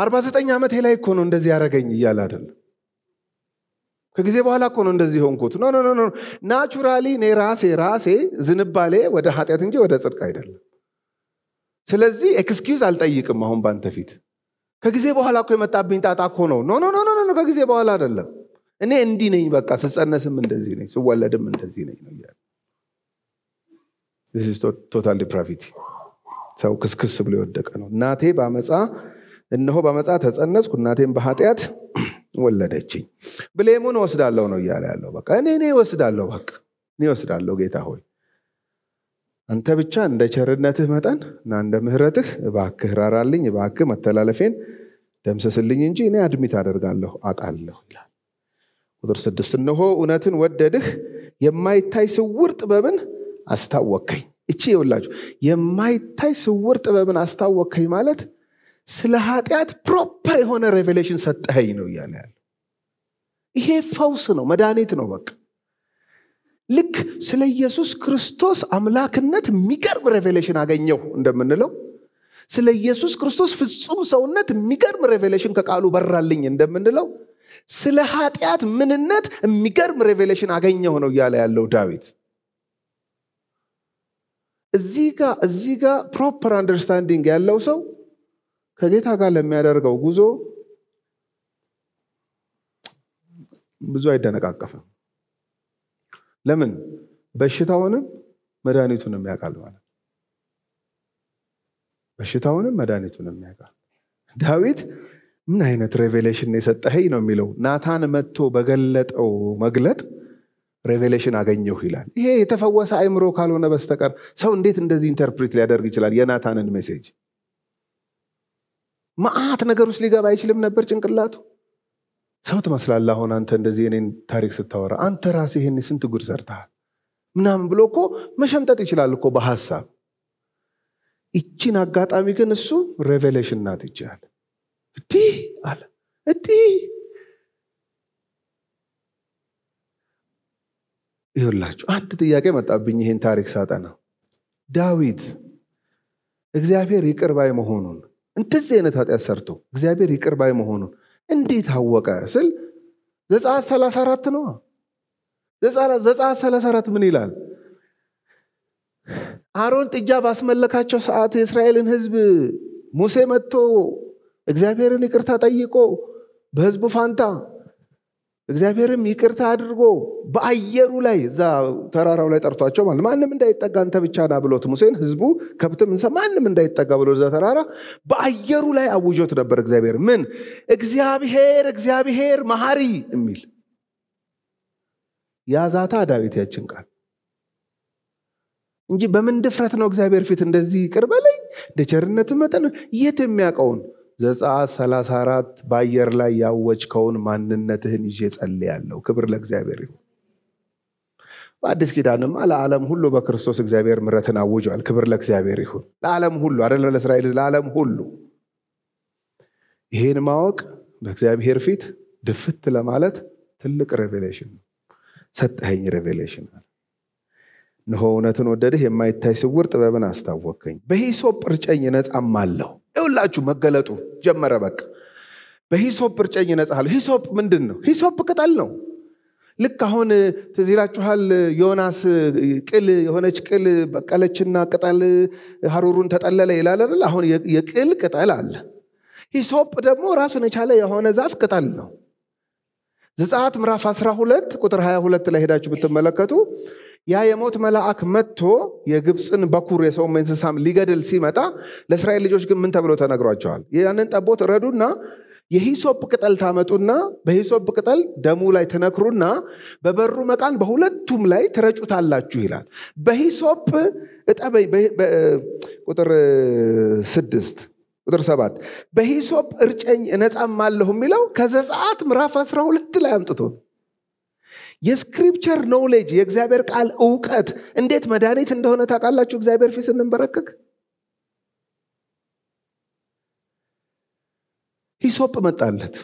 አርባ ዘጠኝ ዓመቴ ላይ እኮ ነው እንደዚህ ያደረገኝ እያለ አይደለም ከጊዜ በኋላ እኮ ነው እንደዚህ ሆንኩት። ኖ ኖ ኖ ናቹራሊ እኔ ራሴ ራሴ ዝንባሌ ወደ ኃጢአት እንጂ ወደ ጽድቅ አይደለም። ስለዚህ ኤክስኪውዝ አልጠይቅም አሁን ባንተ ፊት። ከጊዜ በኋላ እኮ የመጣብኝ ጣጣ እኮ ነው። ኖ ኖ ኖ ኖ ከጊዜ በኋላ አይደለም። እኔ እንዲህ ነኝ፣ በቃ ስጸነስም እንደዚህ ነኝ፣ ስወለድም እንደዚህ ነኝ ነው እያለ ቶታል ዲፕራቪቲ። ሰው ክስክስ ብሎ የወደቀ ነው። እናቴ በአመፃ እነሆ በአመፃ ተጸነስኩ፣ እናቴም በኃጢአት ወለደችኝ። ብሌሙን ወስዳለሁ ነው እያለ ያለው። በቃ እኔ እኔ ወስዳለሁ፣ በቃ እኔ ወስዳለሁ። ጌታ ሆይ አንተ ብቻ እንደ ቸርነትህ መጠን እና እንደ ምሕረትህ እባክህ ራራልኝ፣ እባክህ መተላለፌን ደምሰስልኝ እንጂ እኔ አድሚት አደርጋለሁ አቃለሁ ይላል። ቁጥር ስድስት እነሆ እውነትን ወደድህ፣ የማይታይ ስውር ጥበብን አስታወከኝ። እቺ የወላችሁ የማይታይ ስውር ጥበብን አስታወከኝ ማለት ስለ ኃጢአት ፕሮፐር የሆነ ሬቬሌሽን ሰጠኸኝ ነው እያለ ያለ ይሄ ፈውስ ነው መድኃኒት ነው በቃ ልክ ስለ ኢየሱስ ክርስቶስ አምላክነት የሚገርም ሬቬሌሽን አገኘው እንደምንለው ስለ ኢየሱስ ክርስቶስ ፍጹም ሰውነት የሚገርም ሬቬሌሽን ከቃሉ በራልኝ እንደምንለው ስለ ኃጢአት ምንነት የሚገርም ሬቬሌሽን አገኘው ነው እያለ ያለው ዳዊት እዚህ ጋ እዚህ ጋ ፕሮፐር አንደርስታንዲንግ ያለው ሰው ከጌታ ጋር ለሚያደርገው ጉዞ ብዙ አይደነቃቀፍም። ለምን? በሽታውንም መድኃኒቱንም ያውቃል ማለት በሽታውንም መድኃኒቱንም ያውቃል። ዳዊት ምን አይነት ሬቬሌሽን የሰጠኸኝ ነው የሚለው ናታን መጥቶ በገለጠው መግለጥ ሬቬሌሽን አገኘሁ ይላል። ይሄ የተፈወሰ አይምሮ ካልሆነ በስተቀር ሰው እንዴት እንደዚህ ኢንተርፕሪት ሊያደርግ ይችላል የናታንን ሜሴጅ? መዓት ነገር ውስጥ ሊገባ አይችልም ነበር ጭንቅላቱ። ሰው ትመስላለህ አሁን አንተ እንደዚህ እኔን ታሪክ ስታወራ፣ አንተ ራስህ ይህን ስንት ጉድ ሰርተሃል ምናምን ብሎ እኮ መሸምጠጥ ይችላል እኮ በሀሳብ። ይችን አጋጣሚ ግን እሱ ሬቬሌሽን ናት ይችላል። እንዲህ አለ እንዲህ ይሁላችሁ አንድ ጥያቄ መጣብኝ ይህን ታሪክ ነው። ዳዊት እግዚአብሔር ይቅር ባይ መሆኑን እንደዚህ አይነት ኃጢአት ሰርቶ እግዚአብሔር ይቅር ባይ መሆኑን እንዴት አወቀ ስል ዘጸአት 34 ነው ዘጸአት 34 ምን ይላል? አሮን ጥጃ ባስመለካቸው ሰዓት የእስራኤልን ህዝብ ሙሴ መጥቶ እግዚአብሔርን ይቅርታ ጠይቆ በህዝቡ ፋንታ እግዚአብሔርም ይቅርታ አድርጎ በአየሩ ላይ እዛ ተራራው ላይ ጠርቷቸው ማለት ማንም እንዳይጠጋ አንተ ብቻ ና ብሎት ሙሴን ህዝቡ ከብትም እንሰ ማንም እንዳይጠጋ ብሎ እዛ ተራራ በአየሩ ላይ አውጆት ነበር እግዚአብሔር ምን እግዚአብሔር እግዚአብሔር መሐሪ የሚል ያዛታ ዳዊት ያችን ቃል እንጂ በምን ድፍረት ነው እግዚአብሔር ፊት እንደዚህ ይቅርበለኝ በለኝ እንደ ቸርነት መጠን የት የሚያውቀውን ዘጸአት 34 በአየር ላይ ያወጅከውን ማንነትህን ይዤ ጸልያለሁ። ክብር ለእግዚአብሔር ይሁን። በአዲስ ኪዳንማ ለዓለም ሁሉ በክርስቶስ እግዚአብሔር ምረትን አውጇል። ክብር ለእግዚአብሔር ይሁን። ለዓለም ሁሉ አደለ፣ ለእስራኤል፣ ለዓለም ሁሉ ይህን ማወቅ በእግዚአብሔር ፊት ድፍት ለማለት ትልቅ ሬቬሌሽን ነው። ሰጠኸኝ ሬቬሌሽን አለ እንሆ እውነትን ወደድህ፣ የማይታይ ስውር ጥበብን አስታወቅኝ። በሂሶጵ እርጨኝ ነፃ አለሁ። ይውላችሁ መገለጡ ጀመረ። በቃ በሂሶጵ እርጨኝ እነጻለሁ። ሂሶጵ ምንድን ነው? ሂሶጵ ቅጠል ነው። ልክ አሁን ትዚላችኋል ዮናስ ቅል የሆነች ቅል በቀለችና ቅጠል ሀሩሩን ተጠለለ ይላል አይደል? አሁን የቅል ቅጠል አለ። ሂሶጵ ደግሞ ራሱን የቻለ የሆነ ዛፍ ቅጠል ነው። ዘጸአት ምዕራፍ 12 ቁጥር 22 ላይ ሄዳችሁ ብትመለከቱ ያ የሞት መልአክ መጥቶ የግብፅን በኩር የሰው እንስሳም ሊገድል ሲመጣ ለእስራኤል ልጆች ግን ምን ተብሎ ተነግሯቸዋል? ያንን ጠቦት ረዱና የሂሶፕ ቅጠል ታመጡና በሂሶፕ ቅጠል ደሙ ላይ ትነክሩና በበሩ መቃን በሁለቱም ላይ ትረጩታላችሁ ይላል። በሂሶፕ እጠበይ ቁጥር ስድስት ቁጥር ሰባት በሂሶፕ እርጨኝ አለሁ የሚለው ከዘጸአት ምዕራፍ 12 ላይ አምጥቶ የስክሪፕቸር ኖውሌጅ የእግዚአብሔር ቃል እውቀት እንዴት መድኃኒት እንደሆነ ታውቃላችሁ እግዚአብሔር ፊት ስንንበረክክ ሂሶጵ መጣለት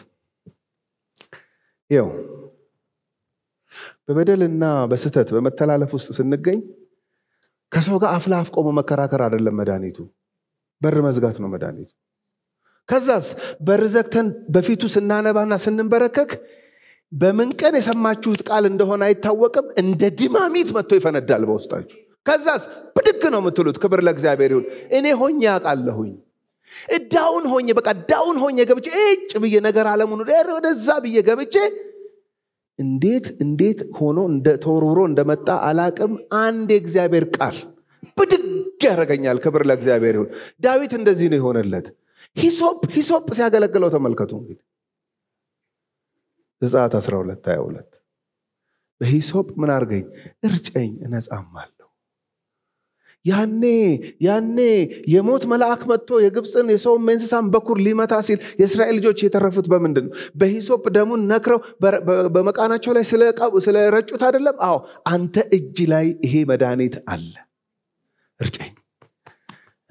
ው በበደልና በስህተት በመተላለፍ ውስጥ ስንገኝ ከሰው ጋር አፍላፍ ቆሞ መከራከር አይደለም መድኃኒቱ በር መዝጋት ነው መድኃኒቱ ከዛስ በርዘግተን በፊቱ ስናነባና ስንንበረከክ በምን ቀን የሰማችሁት ቃል እንደሆነ አይታወቅም። እንደ ዲማሚት መጥቶ ይፈነዳል በውስጣችሁ። ከዛስ ብድግ ነው የምትሉት። ክብር ለእግዚአብሔር ይሁን። እኔ ሆኜ አውቃለሁኝ። እዳውን ሆኜ በቃ እዳውን ሆኜ ገብቼ እጭ ብዬ ነገር አለሙን ወደዛ ብዬ ገብቼ እንዴት እንዴት ሆኖ ተወርውሮ እንደመጣ አላቅም። አንድ የእግዚአብሔር ቃል ብድግ ያደረገኛል። ክብር ለእግዚአብሔር ይሁን። ዳዊት እንደዚህ ነው የሆነለት። ሂሶፕ ሂሶፕ ሲያገለግለው ተመልከቱ እንግዲህ ዘጸአት 12 22 በሂሶጵ ምን አርገኝ እርጨኝ እነጻማል ያኔ ያኔ የሞት መልአክ መጥቶ የግብፅን የሰውን የእንስሳን በኩር ሊመታ ሲል የእስራኤል ልጆች የተረፉት በምንድን ነው? በሂሶጵ ደሙን ነክረው በመቃናቸው ላይ ስለረጩት አይደለም? አዎ አንተ እጅ ላይ ይሄ መድኃኒት አለ፣ እርጨኝ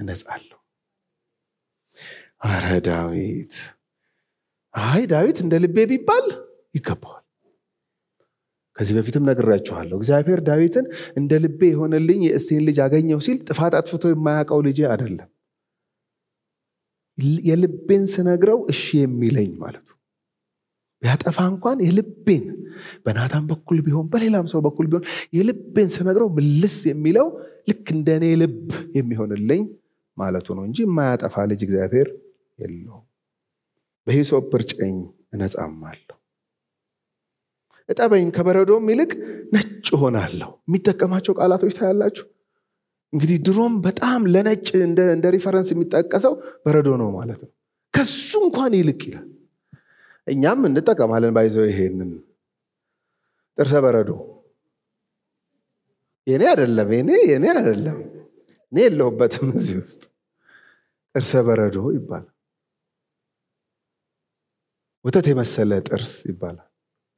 እነጻለሁ። አረ ዳዊት አይ ዳዊት እንደ ልቤ ቢባል ይገባዋል። ከዚህ በፊትም ነግራችኋለሁ። እግዚአብሔር ዳዊትን እንደ ልቤ የሆነልኝ የእሴን ልጅ አገኘው ሲል ጥፋት አጥፍቶ የማያውቀው ልጅ አይደለም። የልቤን ስነግረው እሺ የሚለኝ ማለቱ ቢያጠፋ እንኳን የልቤን በናታን በኩል ቢሆን በሌላም ሰው በኩል ቢሆን የልቤን ስነግረው ምልስ የሚለው ልክ እንደ እኔ ልብ የሚሆንልኝ ማለቱ ነው እንጂ የማያጠፋ ልጅ እግዚአብሔር የለውም። በሂሶጵ እርጨኝ እነጻማለሁ እጠበኝ ከበረዶም ይልቅ ነጭ ሆናለሁ የሚጠቀማቸው ቃላቶች ታያላችሁ እንግዲህ ድሮም በጣም ለነጭ እንደ ሪፈረንስ የሚጠቀሰው በረዶ ነው ማለት ነው ከሱ እንኳን ይልቅ ይላል እኛም እንጠቀማለን ባይዘው ይሄንን ጥርሰ በረዶ የኔ አይደለም የኔ የኔ አይደለም እኔ የለሁበትም እዚህ ውስጥ ጥርሰ በረዶ ይባላል ወተት የመሰለ ጥርስ ይባላል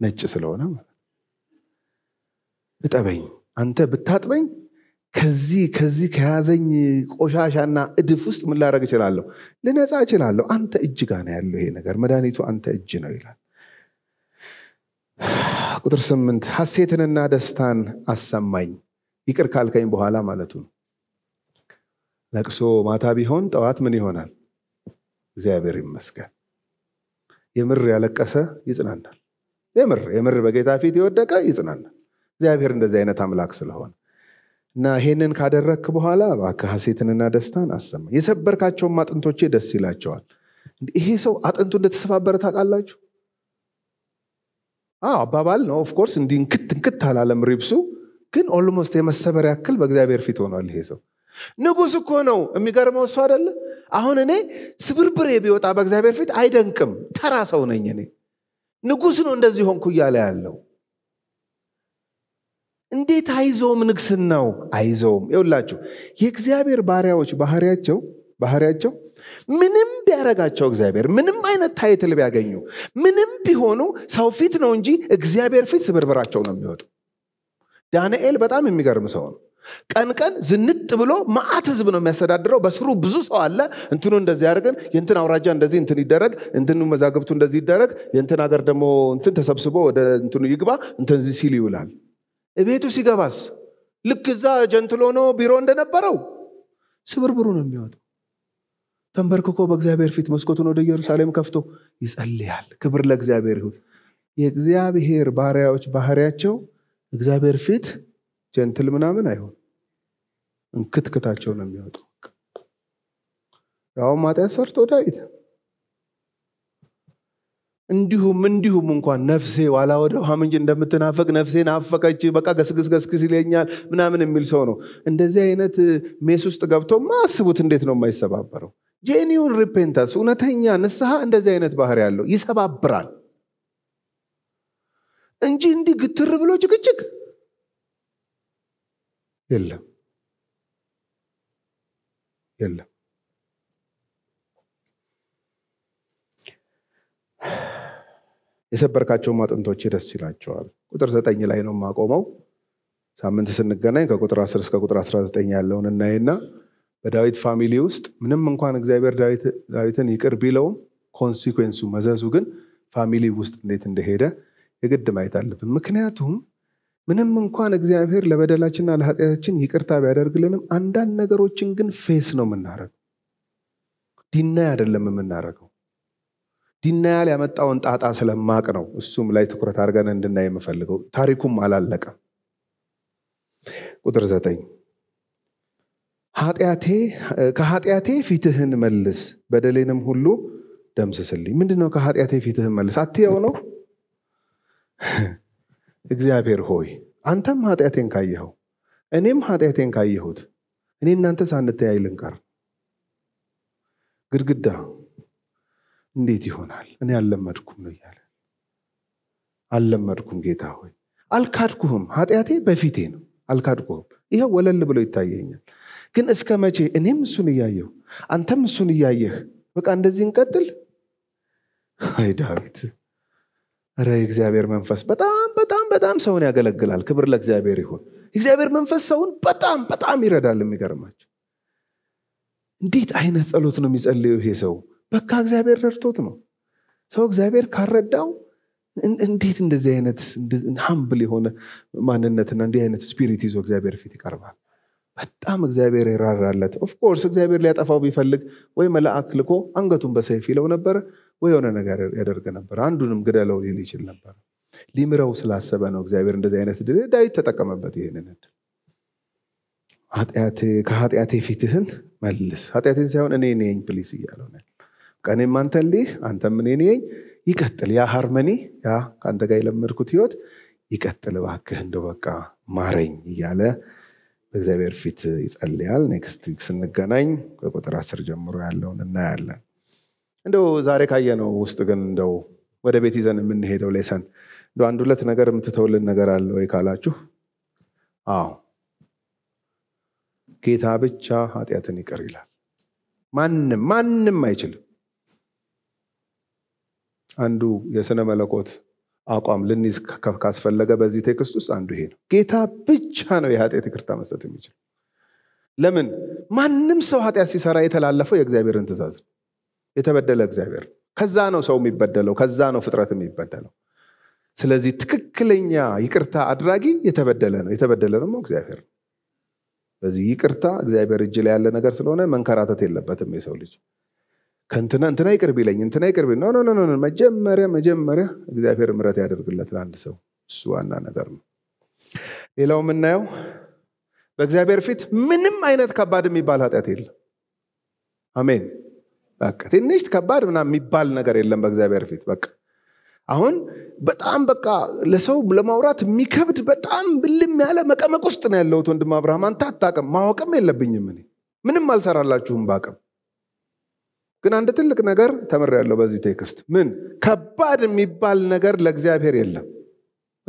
ነጭ ስለሆነ እጠበኝ አንተ ብታጥበኝ ከዚህ ከዚህ ከያዘኝ ቆሻሻና እድፍ ውስጥ ምን ላደረግ እችላለሁ? ልነጻ እችላለሁ። አንተ እጅ ጋ ነው ያለው ይሄ ነገር፣ መድኃኒቱ አንተ እጅ ነው ይላል። ቁጥር ስምንት ሐሴትንና ደስታን አሰማኝ ይቅር ካልከኝ በኋላ ማለቱ ነው። ለቅሶ ማታ ቢሆን ጠዋት ምን ይሆናል? እግዚአብሔር ይመስገን። የምር ያለቀሰ ይጽናናል። የምር የምር በጌታ ፊት የወደቀ ይጽናናል። እግዚአብሔር እንደዚህ አይነት አምላክ ስለሆነ እና ይሄንን ካደረክ በኋላ እባክህ ሐሴትንና ደስታን አሰማ። የሰበርካቸውም አጥንቶቼ ደስ ይላቸዋል። ይሄ ሰው አጥንቱ እንደተሰባበረ ታውቃላችሁ? አባባል ነው። ኦፍኮርስ እንዲህ እንክት እንክት አላለም ሪብሱ፣ ግን ኦልሞስት የመሰበር ያክል በእግዚአብሔር ፊት ሆኗል ይሄ ሰው። ንጉሥ እኮ ነው። የሚገርመው እሱ አይደለ? አሁን እኔ ስብርብሬ ቢወጣ በእግዚአብሔር ፊት አይደንቅም። ተራ ሰው ነኝ እኔ። ንጉሥ ነው እንደዚህ ሆንኩ እያለ ያለው እንዴት አይዘውም ንግስናው አይዘውም ይውላችሁ የእግዚአብሔር ባሪያዎች ባህሪያቸው ባህሪያቸው ምንም ቢያረጋቸው እግዚአብሔር ምንም አይነት ታይትል ቢያገኙ ምንም ቢሆኑ ሰው ፊት ነው እንጂ እግዚአብሔር ፊት ስብርብራቸው ነው የሚወጡ ዳንኤል በጣም የሚገርም ሰው ነው ቀን ቀን ዝንጥ ብሎ ማአት ህዝብ ነው የሚያስተዳድረው። በስሩ ብዙ ሰው አለ። እንትኑ እንደዚህ ያደርግን፣ የእንትን አውራጃ እንደዚህ እንትን ይደረግ፣ እንትኑ መዛግብቱ እንደዚህ ይደረግ፣ የእንትን ሀገር ደግሞ እንትን ተሰብስቦ ወደ እንትኑ ይግባ፣ ዚህ ሲል ይውላል። ቤቱ ሲገባስ ልክ እዛ ጀንትሎኖ ቢሮ እንደነበረው ስብርብሩ ነው የሚወጡ ተንበርክኮ በእግዚአብሔር ፊት መስኮቱን ወደ ኢየሩሳሌም ከፍቶ ይጸልያል። ክብር ለእግዚአብሔር ይሁን። የእግዚአብሔር ባሪያዎች ባህሪያቸው እግዚአብሔር ፊት ጀንትል ምናምን አይሆን እንክትክታቸው ነው የሚወጡ ያውም ኃጢአት ሰርቶ ዳዊት እንዲሁም እንዲሁም እንኳን ነፍሴ ዋላ ወደ ውሃ ምንጅ እንደምትናፈቅ ነፍሴን አፈቀች፣ በቃ ገስግስ ገስግስ ይለኛል ምናምን የሚል ሰው ነው። እንደዚህ አይነት ሜስ ውስጥ ገብቶ ማስቡት እንዴት ነው የማይሰባበረው? ጄኒውን ሪፔንታንስ፣ እውነተኛ ንስሐ እንደዚህ አይነት ባህር ያለው ይሰባብራል እንጂ እንዲህ ግትር ብሎ ጭቅጭቅ የለም። የለም። የሰበርካቸውም አጥንቶች ደስ ይላቸዋል። ቁጥር ዘጠኝ ላይ ነው የማቆመው። ሳምንት ስንገናኝ ከቁጥር 10 እስከ ቁጥር 19 ያለውን እናይና በዳዊት ፋሚሊ ውስጥ ምንም እንኳን እግዚአብሔር ዳዊትን ይቅር ቢለውም ኮንሲኩዌንሱ መዘዙ ግን ፋሚሊ ውስጥ እንዴት እንደሄደ የግድ ማየት አለብን። ምክንያቱም ምንም እንኳን እግዚአብሔር ለበደላችንና ለኃጢአታችን ይቅርታ ቢያደርግልንም አንዳንድ ነገሮችን ግን ፌስ ነው የምናደርገው። ዲናይ አይደለም የምናደርገው። ዲናያል ያመጣውን ጣጣ ስለማቅ ነው እሱም ላይ ትኩረት አድርገን እንድናይ የምፈልገው። ታሪኩም አላለቀም። ቁጥር ዘጠኝ ከኃጢአቴ ፊትህን መልስ፣ በደሌንም ሁሉ ደምስስልኝ። ምንድነው ከኃጢአቴ ፊትህን መልስ? አትየው ነው እግዚአብሔር ሆይ አንተም ኃጢአቴን ካየኸው እኔም ኃጢአቴን ካየሁት እኔ እናንተ ሳንተያይ ልንቀር ግድግዳ እንዴት ይሆናል? እኔ አልለመድኩም ነው እያለ አልለመድኩም። ጌታ ሆይ አልካድኩህም፣ ኃጢአቴ በፊቴ ነው፣ አልካድኩህም። ይኸው ወለል ብሎ ይታየኛል። ግን እስከ መቼ እኔም እሱን እያየሁ አንተም እሱን እያየህ በቃ እንደዚህ እንቀጥል? አይ ዳዊት፣ ረ የእግዚአብሔር መንፈስ በጣም በጣም በጣም ሰውን ያገለግላል። ክብር ለእግዚአብሔር ይሁን። እግዚአብሔር መንፈስ ሰውን በጣም በጣም ይረዳል። የሚገርማቸው እንዴት አይነት ጸሎት ነው የሚጸልየው ይሄ ሰው? በካ እግዚአብሔር ረድቶት ነው። ሰው እግዚአብሔር ካረዳው እንዴት እንደዚህ አይነት ሀምብል የሆነ ማንነትና እንዲህ አይነት ስፒሪት ይዞ እግዚአብሔር ፊት ይቀርባል። በጣም እግዚአብሔር ይራራለት። ኦፍኮርስ እግዚአብሔር ሊያጠፋው ቢፈልግ ወይ መልአክ ልኮ አንገቱን በሰይፍ ይለው ነበር፣ ወይ የሆነ ነገር ያደርግ ነበር። አንዱንም ግደለው ሊል ይችል ነበር። ሊምረው ስላሰበ ነው እግዚአብሔር እንደዚህ አይነት ድል ዳዊት ተጠቀመበት ይህንን ከኃጢአቴ ፊትህን መልስ ኃጢአቴን ሳይሆን እኔ ነኝ ፕሊስ እያለሆነ ቀኔም አንተን ሊህ አንተም እኔ ነኝ ይቀጥል ያ ሃርመኒ ያ ከአንተ ጋር የለመድኩት ህይወት ይቀጥል ባክህ እንደ በቃ ማረኝ እያለ በእግዚአብሔር ፊት ይጸልያል ኔክስት ዊክ ስንገናኝ በቁጥር አስር ጀምሮ ያለውን እናያለን እንደው ዛሬ ካየነው ውስጥ ግን እንደው ወደ ቤት ይዘን የምንሄደው ሌሰን አንድ ሁለት ነገር የምትተውልን ነገር አለ ወይ ካላችሁ፣ አዎ ጌታ ብቻ ኃጢአትን ይቅር ይላል። ማንም ማንም አይችልም። አንዱ የሥነ መለኮት አቋም ልንይዝ ካስፈለገ በዚህ ቴክስት ውስጥ አንዱ ይሄ ነው። ጌታ ብቻ ነው የኃጢአት ይቅርታ መስጠት የሚችል። ለምን? ማንም ሰው ኃጢአት ሲሰራ የተላለፈው የእግዚአብሔርን ትእዛዝ ነው። የተበደለ እግዚአብሔር ከዛ ነው ሰው የሚበደለው፣ ከዛ ነው ፍጥረት የሚበደለው። ስለዚህ ትክክለኛ ይቅርታ አድራጊ የተበደለ ነው። የተበደለ ደግሞ እግዚአብሔር ነው። በዚህ ይቅርታ እግዚአብሔር እጅ ላይ ያለ ነገር ስለሆነ መንከራተት የለበትም የሰው ልጅ ከእንትና እንትና ይቅር ቢለኝ እንትና ይቅር ቢለኝ ኖ ኖ ኖ መጀመሪያ መጀመሪያ እግዚአብሔር ምረት ያደርግለት ለአንድ ሰው እሱ ዋና ነገር ነው። ሌላው የምናየው በእግዚአብሔር ፊት ምንም አይነት ከባድ የሚባል ኃጢአት የለም። አሜን። በቃ ትንሽ ከባድ ምናምን የሚባል ነገር የለም በእግዚአብሔር ፊት በቃ አሁን በጣም በቃ ለሰው ለማውራት የሚከብድ በጣም ብልም ያለ መቀመቅ ውስጥ ነው ያለሁት። ወንድም አብርሃም አንተ አታቅም፣ ማወቅም የለብኝም እኔ ምንም አልሰራላችሁም በአቅም። ግን አንድ ትልቅ ነገር ተምሬያለሁ በዚህ ቴክስት። ምን ከባድ የሚባል ነገር ለእግዚአብሔር የለም።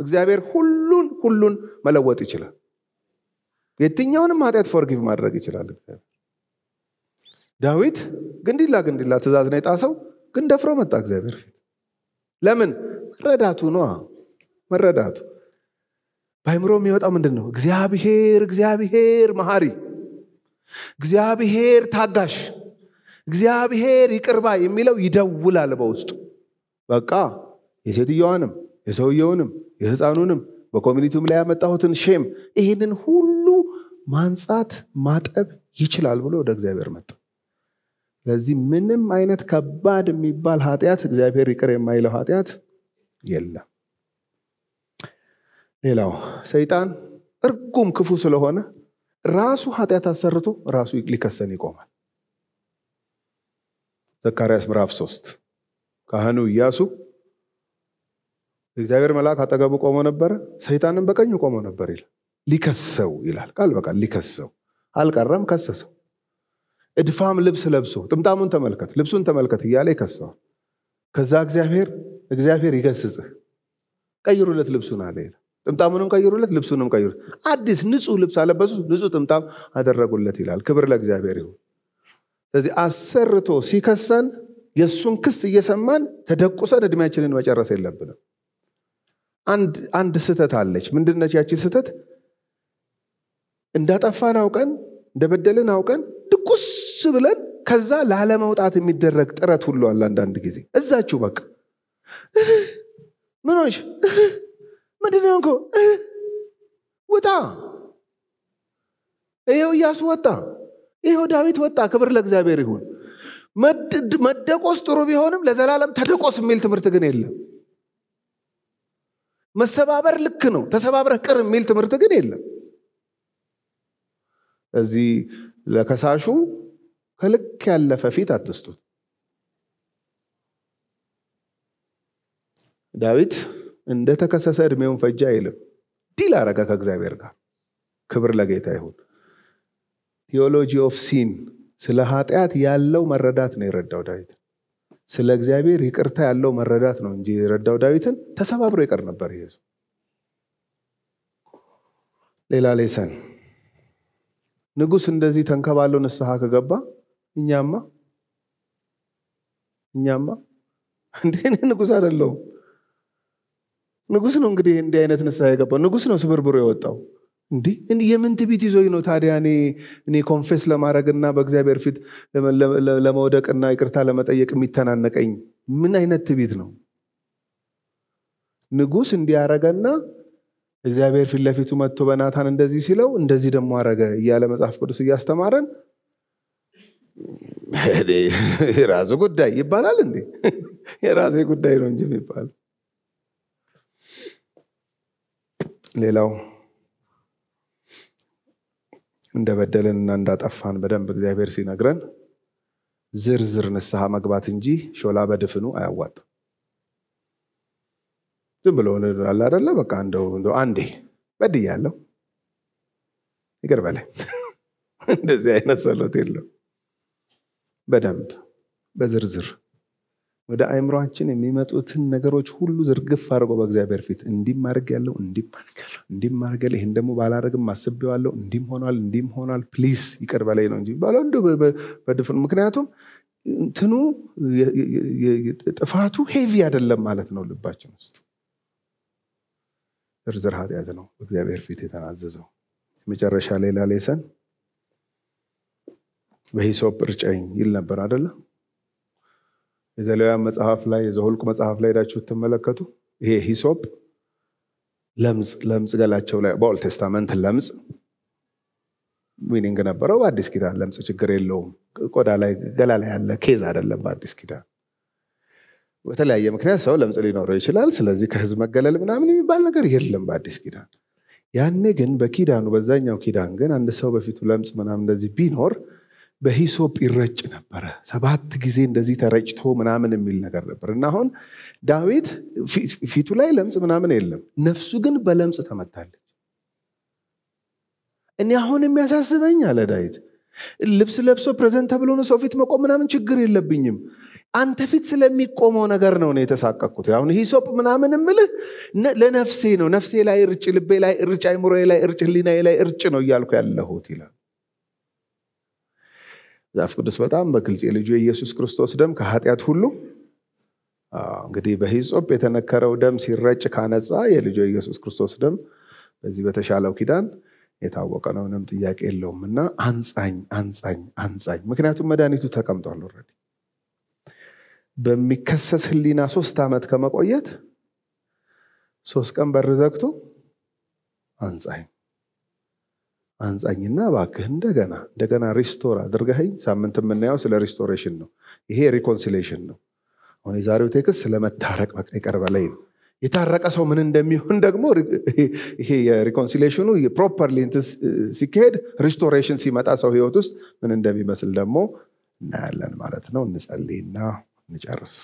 እግዚአብሔር ሁሉን ሁሉን መለወጥ ይችላል። የትኛውንም ኃጢአት ፎርጊቭ ማድረግ ይችላል እግዚአብሔር። ዳዊት ግንዲላ ግንዲላ ነው የጣሰው ግን ደፍሮ መጣ እግዚአብሔር ፊት ለምን መረዳቱ ነው መረዳቱ በአይምሮ የሚወጣው ምንድን ነው እግዚአብሔር እግዚአብሔር መሀሪ እግዚአብሔር ታጋሽ እግዚአብሔር ይቅርባ የሚለው ይደውላል በውስጡ በቃ የሴትየዋንም የሰውየውንም የህፃኑንም በኮሚኒቲውም ላይ ያመጣሁትን ሼም ይህንን ሁሉ ማንጻት ማጠብ ይችላል ብሎ ወደ እግዚአብሔር መጣ ስለዚህ ምንም አይነት ከባድ የሚባል ኃጢአት እግዚአብሔር ይቅር የማይለው ኃጢአት የለም። ሌላው ሰይጣን እርጉም ክፉ ስለሆነ ራሱ ኃጢአት አሰርቶ ራሱ ሊከሰን ይቆማል። ዘካርያስ ምዕራፍ ሶስት ካህኑ እያሱ እግዚአብሔር መልአክ አጠገቡ ቆሞ ነበረ፣ ሰይጣንም በቀኙ ቆሞ ነበር ይላል። ሊከሰው ይላል ቃል በቃል ሊከሰው አልቀረም፣ ከሰሰው። እድፋም ልብስ ለብሶ ጥምጣሙን ተመልከት፣ ልብሱን ተመልከት እያለ ይከሰዋል። ከዛ እግዚአብሔር እግዚአብሔር ይገስጽህ፣ ቀይሩለት ልብሱን አለ ይላል። ጥምጣሙንም ቀይሩለት፣ ልብሱንም ቀይሩ። አዲስ ንጹህ ልብስ አለበሱት፣ ንጹህ ጥምጣም አደረጉለት ይላል። ክብር ለእግዚአብሔር ይሁን። ስለዚህ አሰርቶ ሲከሰን የእሱን ክስ እየሰማን ተደቁሰን እድሜያችንን መጨረስ የለብንም። አንድ ስህተት አለች። ምንድነች ያቺ ስህተት? እንዳጠፋን አውቀን እንደበደልን አውቀን ድቁስ ቁጭ ብለን ከዛ ላለመውጣት የሚደረግ ጥረት ሁሉ አለ። አንዳንድ ጊዜ እዛችሁ በቃ ምን ሆንሽ? ምንድን ነው እኮ ውጣ። ይኸው እያሱ ወጣ፣ ይኸው ዳዊት ወጣ። ክብር ለእግዚአብሔር ይሁን። መደቆስ ጥሩ ቢሆንም ለዘላለም ተደቆስ የሚል ትምህርት ግን የለም። መሰባበር ልክ ነው፣ ተሰባብረህ ቅር የሚል ትምህርት ግን የለም። እዚህ ለከሳሹ ከልክ ያለፈ ፊት አትስጡት። ዳዊት እንደ ተከሰሰ እድሜውን ፈጃ አይልም። ዲል አረጋ ከእግዚአብሔር ጋር። ክብር ለጌታ ይሁን። ቴዎሎጂ ኦፍ ሲን ስለ ኃጢአት ያለው መረዳት ነው የረዳው ዳዊት። ስለ እግዚአብሔር ይቅርታ ያለው መረዳት ነው እንጂ የረዳው ዳዊትን ተሰባብሮ ይቀር ነበር። ይሄ ሌላ ሌሰን ንጉሥ እንደዚህ ተንከባለው ንስሐ ከገባ እኛማ እኛማ እንዴ ንጉስ አይደለውም። ንጉስ ነው እንግዲህ እንዲህ አይነት ንስሐ የገባው ንጉስ ነው ስብርብሮ የወጣው። እንዲህ የምን ትቢት ይዞኝ ነው ታዲያ እኔ እኔ ኮንፌስ ለማድረግና በእግዚአብሔር ፊት ለመውደቅና ይቅርታ ለመጠየቅ የሚተናነቀኝ ምን አይነት ትቢት ነው? ንጉስ እንዲያረገና እግዚአብሔር ፊት ለፊቱ መጥቶ በናታን እንደዚህ ሲለው እንደዚህ ደግሞ አረገ እያለ መጽሐፍ ቅዱስ እያስተማረን የራሱ ጉዳይ ይባላል እንዴ? የራሴ ጉዳይ ነው እንጂ የሚባል ሌላው እንደበደልንና እንዳጠፋን በደንብ እግዚአብሔር ሲነግረን ዝርዝር ንስሐ መግባት እንጂ ሾላ በድፍኑ አያዋጥም። ዝም ብሎ አለ አደለ? በቃ እንደው አንዴ በድያለው ይቅር በላይ እንደዚህ አይነት ሰሎት የለም። በደንብ በዝርዝር ወደ አእምሯችን የሚመጡትን ነገሮች ሁሉ ዝርግፍ አድርጎ በእግዚአብሔር ፊት እንዲህም አድርጌያለሁ፣ እንዲህም አድርጌያለሁ፣ እንዲህም አድርጌያለሁ፣ ይህን ደግሞ ባላደርግም አስቤዋለሁ፣ እንዲህም ሆኗል፣ እንዲህም ሆኗል፣ ፕሊስ ይቅር በላይ ነው እንጂ ባለንዱ በድፍን ምክንያቱም እንትኑ ጥፋቱ ሄቪ አይደለም ማለት ነው። ልባችን ውስጥ ዝርዝር ኃጢአት ነው በእግዚአብሔር ፊት የተናዘዘው። መጨረሻ ሌላ ሌሰን በሂሶጵ እርጨኝ ይል ነበር አደለ? የዘሌዋውያን መጽሐፍ ላይ የዘኍልቍ መጽሐፍ ላይ ሄዳችሁ ብትመለከቱ ይሄ ሂሶጵ ለምጽ ለምጽ ገላቸው ላይ በኦልድ ቴስታመንት ለምጽ ሚኒንግ ነበረው። በአዲስ ኪዳን ለምጽ ችግር የለውም። ቆዳ ላይ ገላ ላይ ያለ ኬዝ አይደለም። በአዲስ ኪዳን በተለያየ ምክንያት ሰው ለምጽ ሊኖረው ይችላል። ስለዚህ ከህዝብ መገለል ምናምን የሚባል ነገር የለም በአዲስ ኪዳን። ያኔ ግን በኪዳኑ በዛኛው ኪዳን ግን አንድ ሰው በፊቱ ለምጽ ምናምን እንደዚህ ቢኖር በሂሶጵ ይረጭ ነበረ። ሰባት ጊዜ እንደዚህ ተረጭቶ ምናምን የሚል ነገር ነበር እና አሁን ዳዊት ፊቱ ላይ ለምጽ ምናምን የለም፣ ነፍሱ ግን በለምጽ ተመታለች። እኔ አሁን የሚያሳስበኝ አለ ዳዊት፣ ልብስ ለብሶ ፕሬዘንት ተብሎ ሰው ፊት መቆም ምናምን ችግር የለብኝም። አንተ ፊት ስለሚቆመው ነገር ነው ነው የተሳቀቅኩት። አሁን ሂሶጵ ምናምን ምልህ ለነፍሴ ነው። ነፍሴ ላይ እርጭ፣ ልቤ ላይ እርጭ፣ አይምሮ ላይ እርጭ፣ ህሊና ላይ እርጭ ነው እያልኩ ያለሁት ይላል። መጽሐፍ ቅዱስ በጣም በግልጽ የልጁ የኢየሱስ ክርስቶስ ደም ከኃጢአት ሁሉ እንግዲህ በሂጾጵ የተነከረው ደም ሲረጭ ካነጻ የልጁ የኢየሱስ ክርስቶስ ደም በዚህ በተሻለው ኪዳን የታወቀ ነው፣ ምንም ጥያቄ የለውም። እና አንጻኝ አንጻኝ አንጻኝ፣ ምክንያቱም መድኃኒቱ ተቀምጧል። ወረ በሚከሰስ ህሊና ሶስት ዓመት ከመቆየት ሶስት ቀን በር ዘግቶ አንጻኝ አንጻኝና እባክህ እንደገና እንደገና ሪስቶር አድርገኸኝ። ሳምንት የምናየው ስለ ሪስቶሬሽን ነው። ይሄ ሪኮንሲሌሽን ነው። አሁን የዛሬው ቴክስ ስለመታረቅ በቃ ይቀርበ ላይ ነው። የታረቀ ሰው ምን እንደሚሆን ደግሞ ይሄ የሪኮንሲሌሽኑ ፕሮፐርሊ ሲካሄድ ሪስቶሬሽን ሲመጣ ሰው ህይወት ውስጥ ምን እንደሚመስል ደግሞ እናያለን ማለት ነው። እንጸልይና እንጨርስ።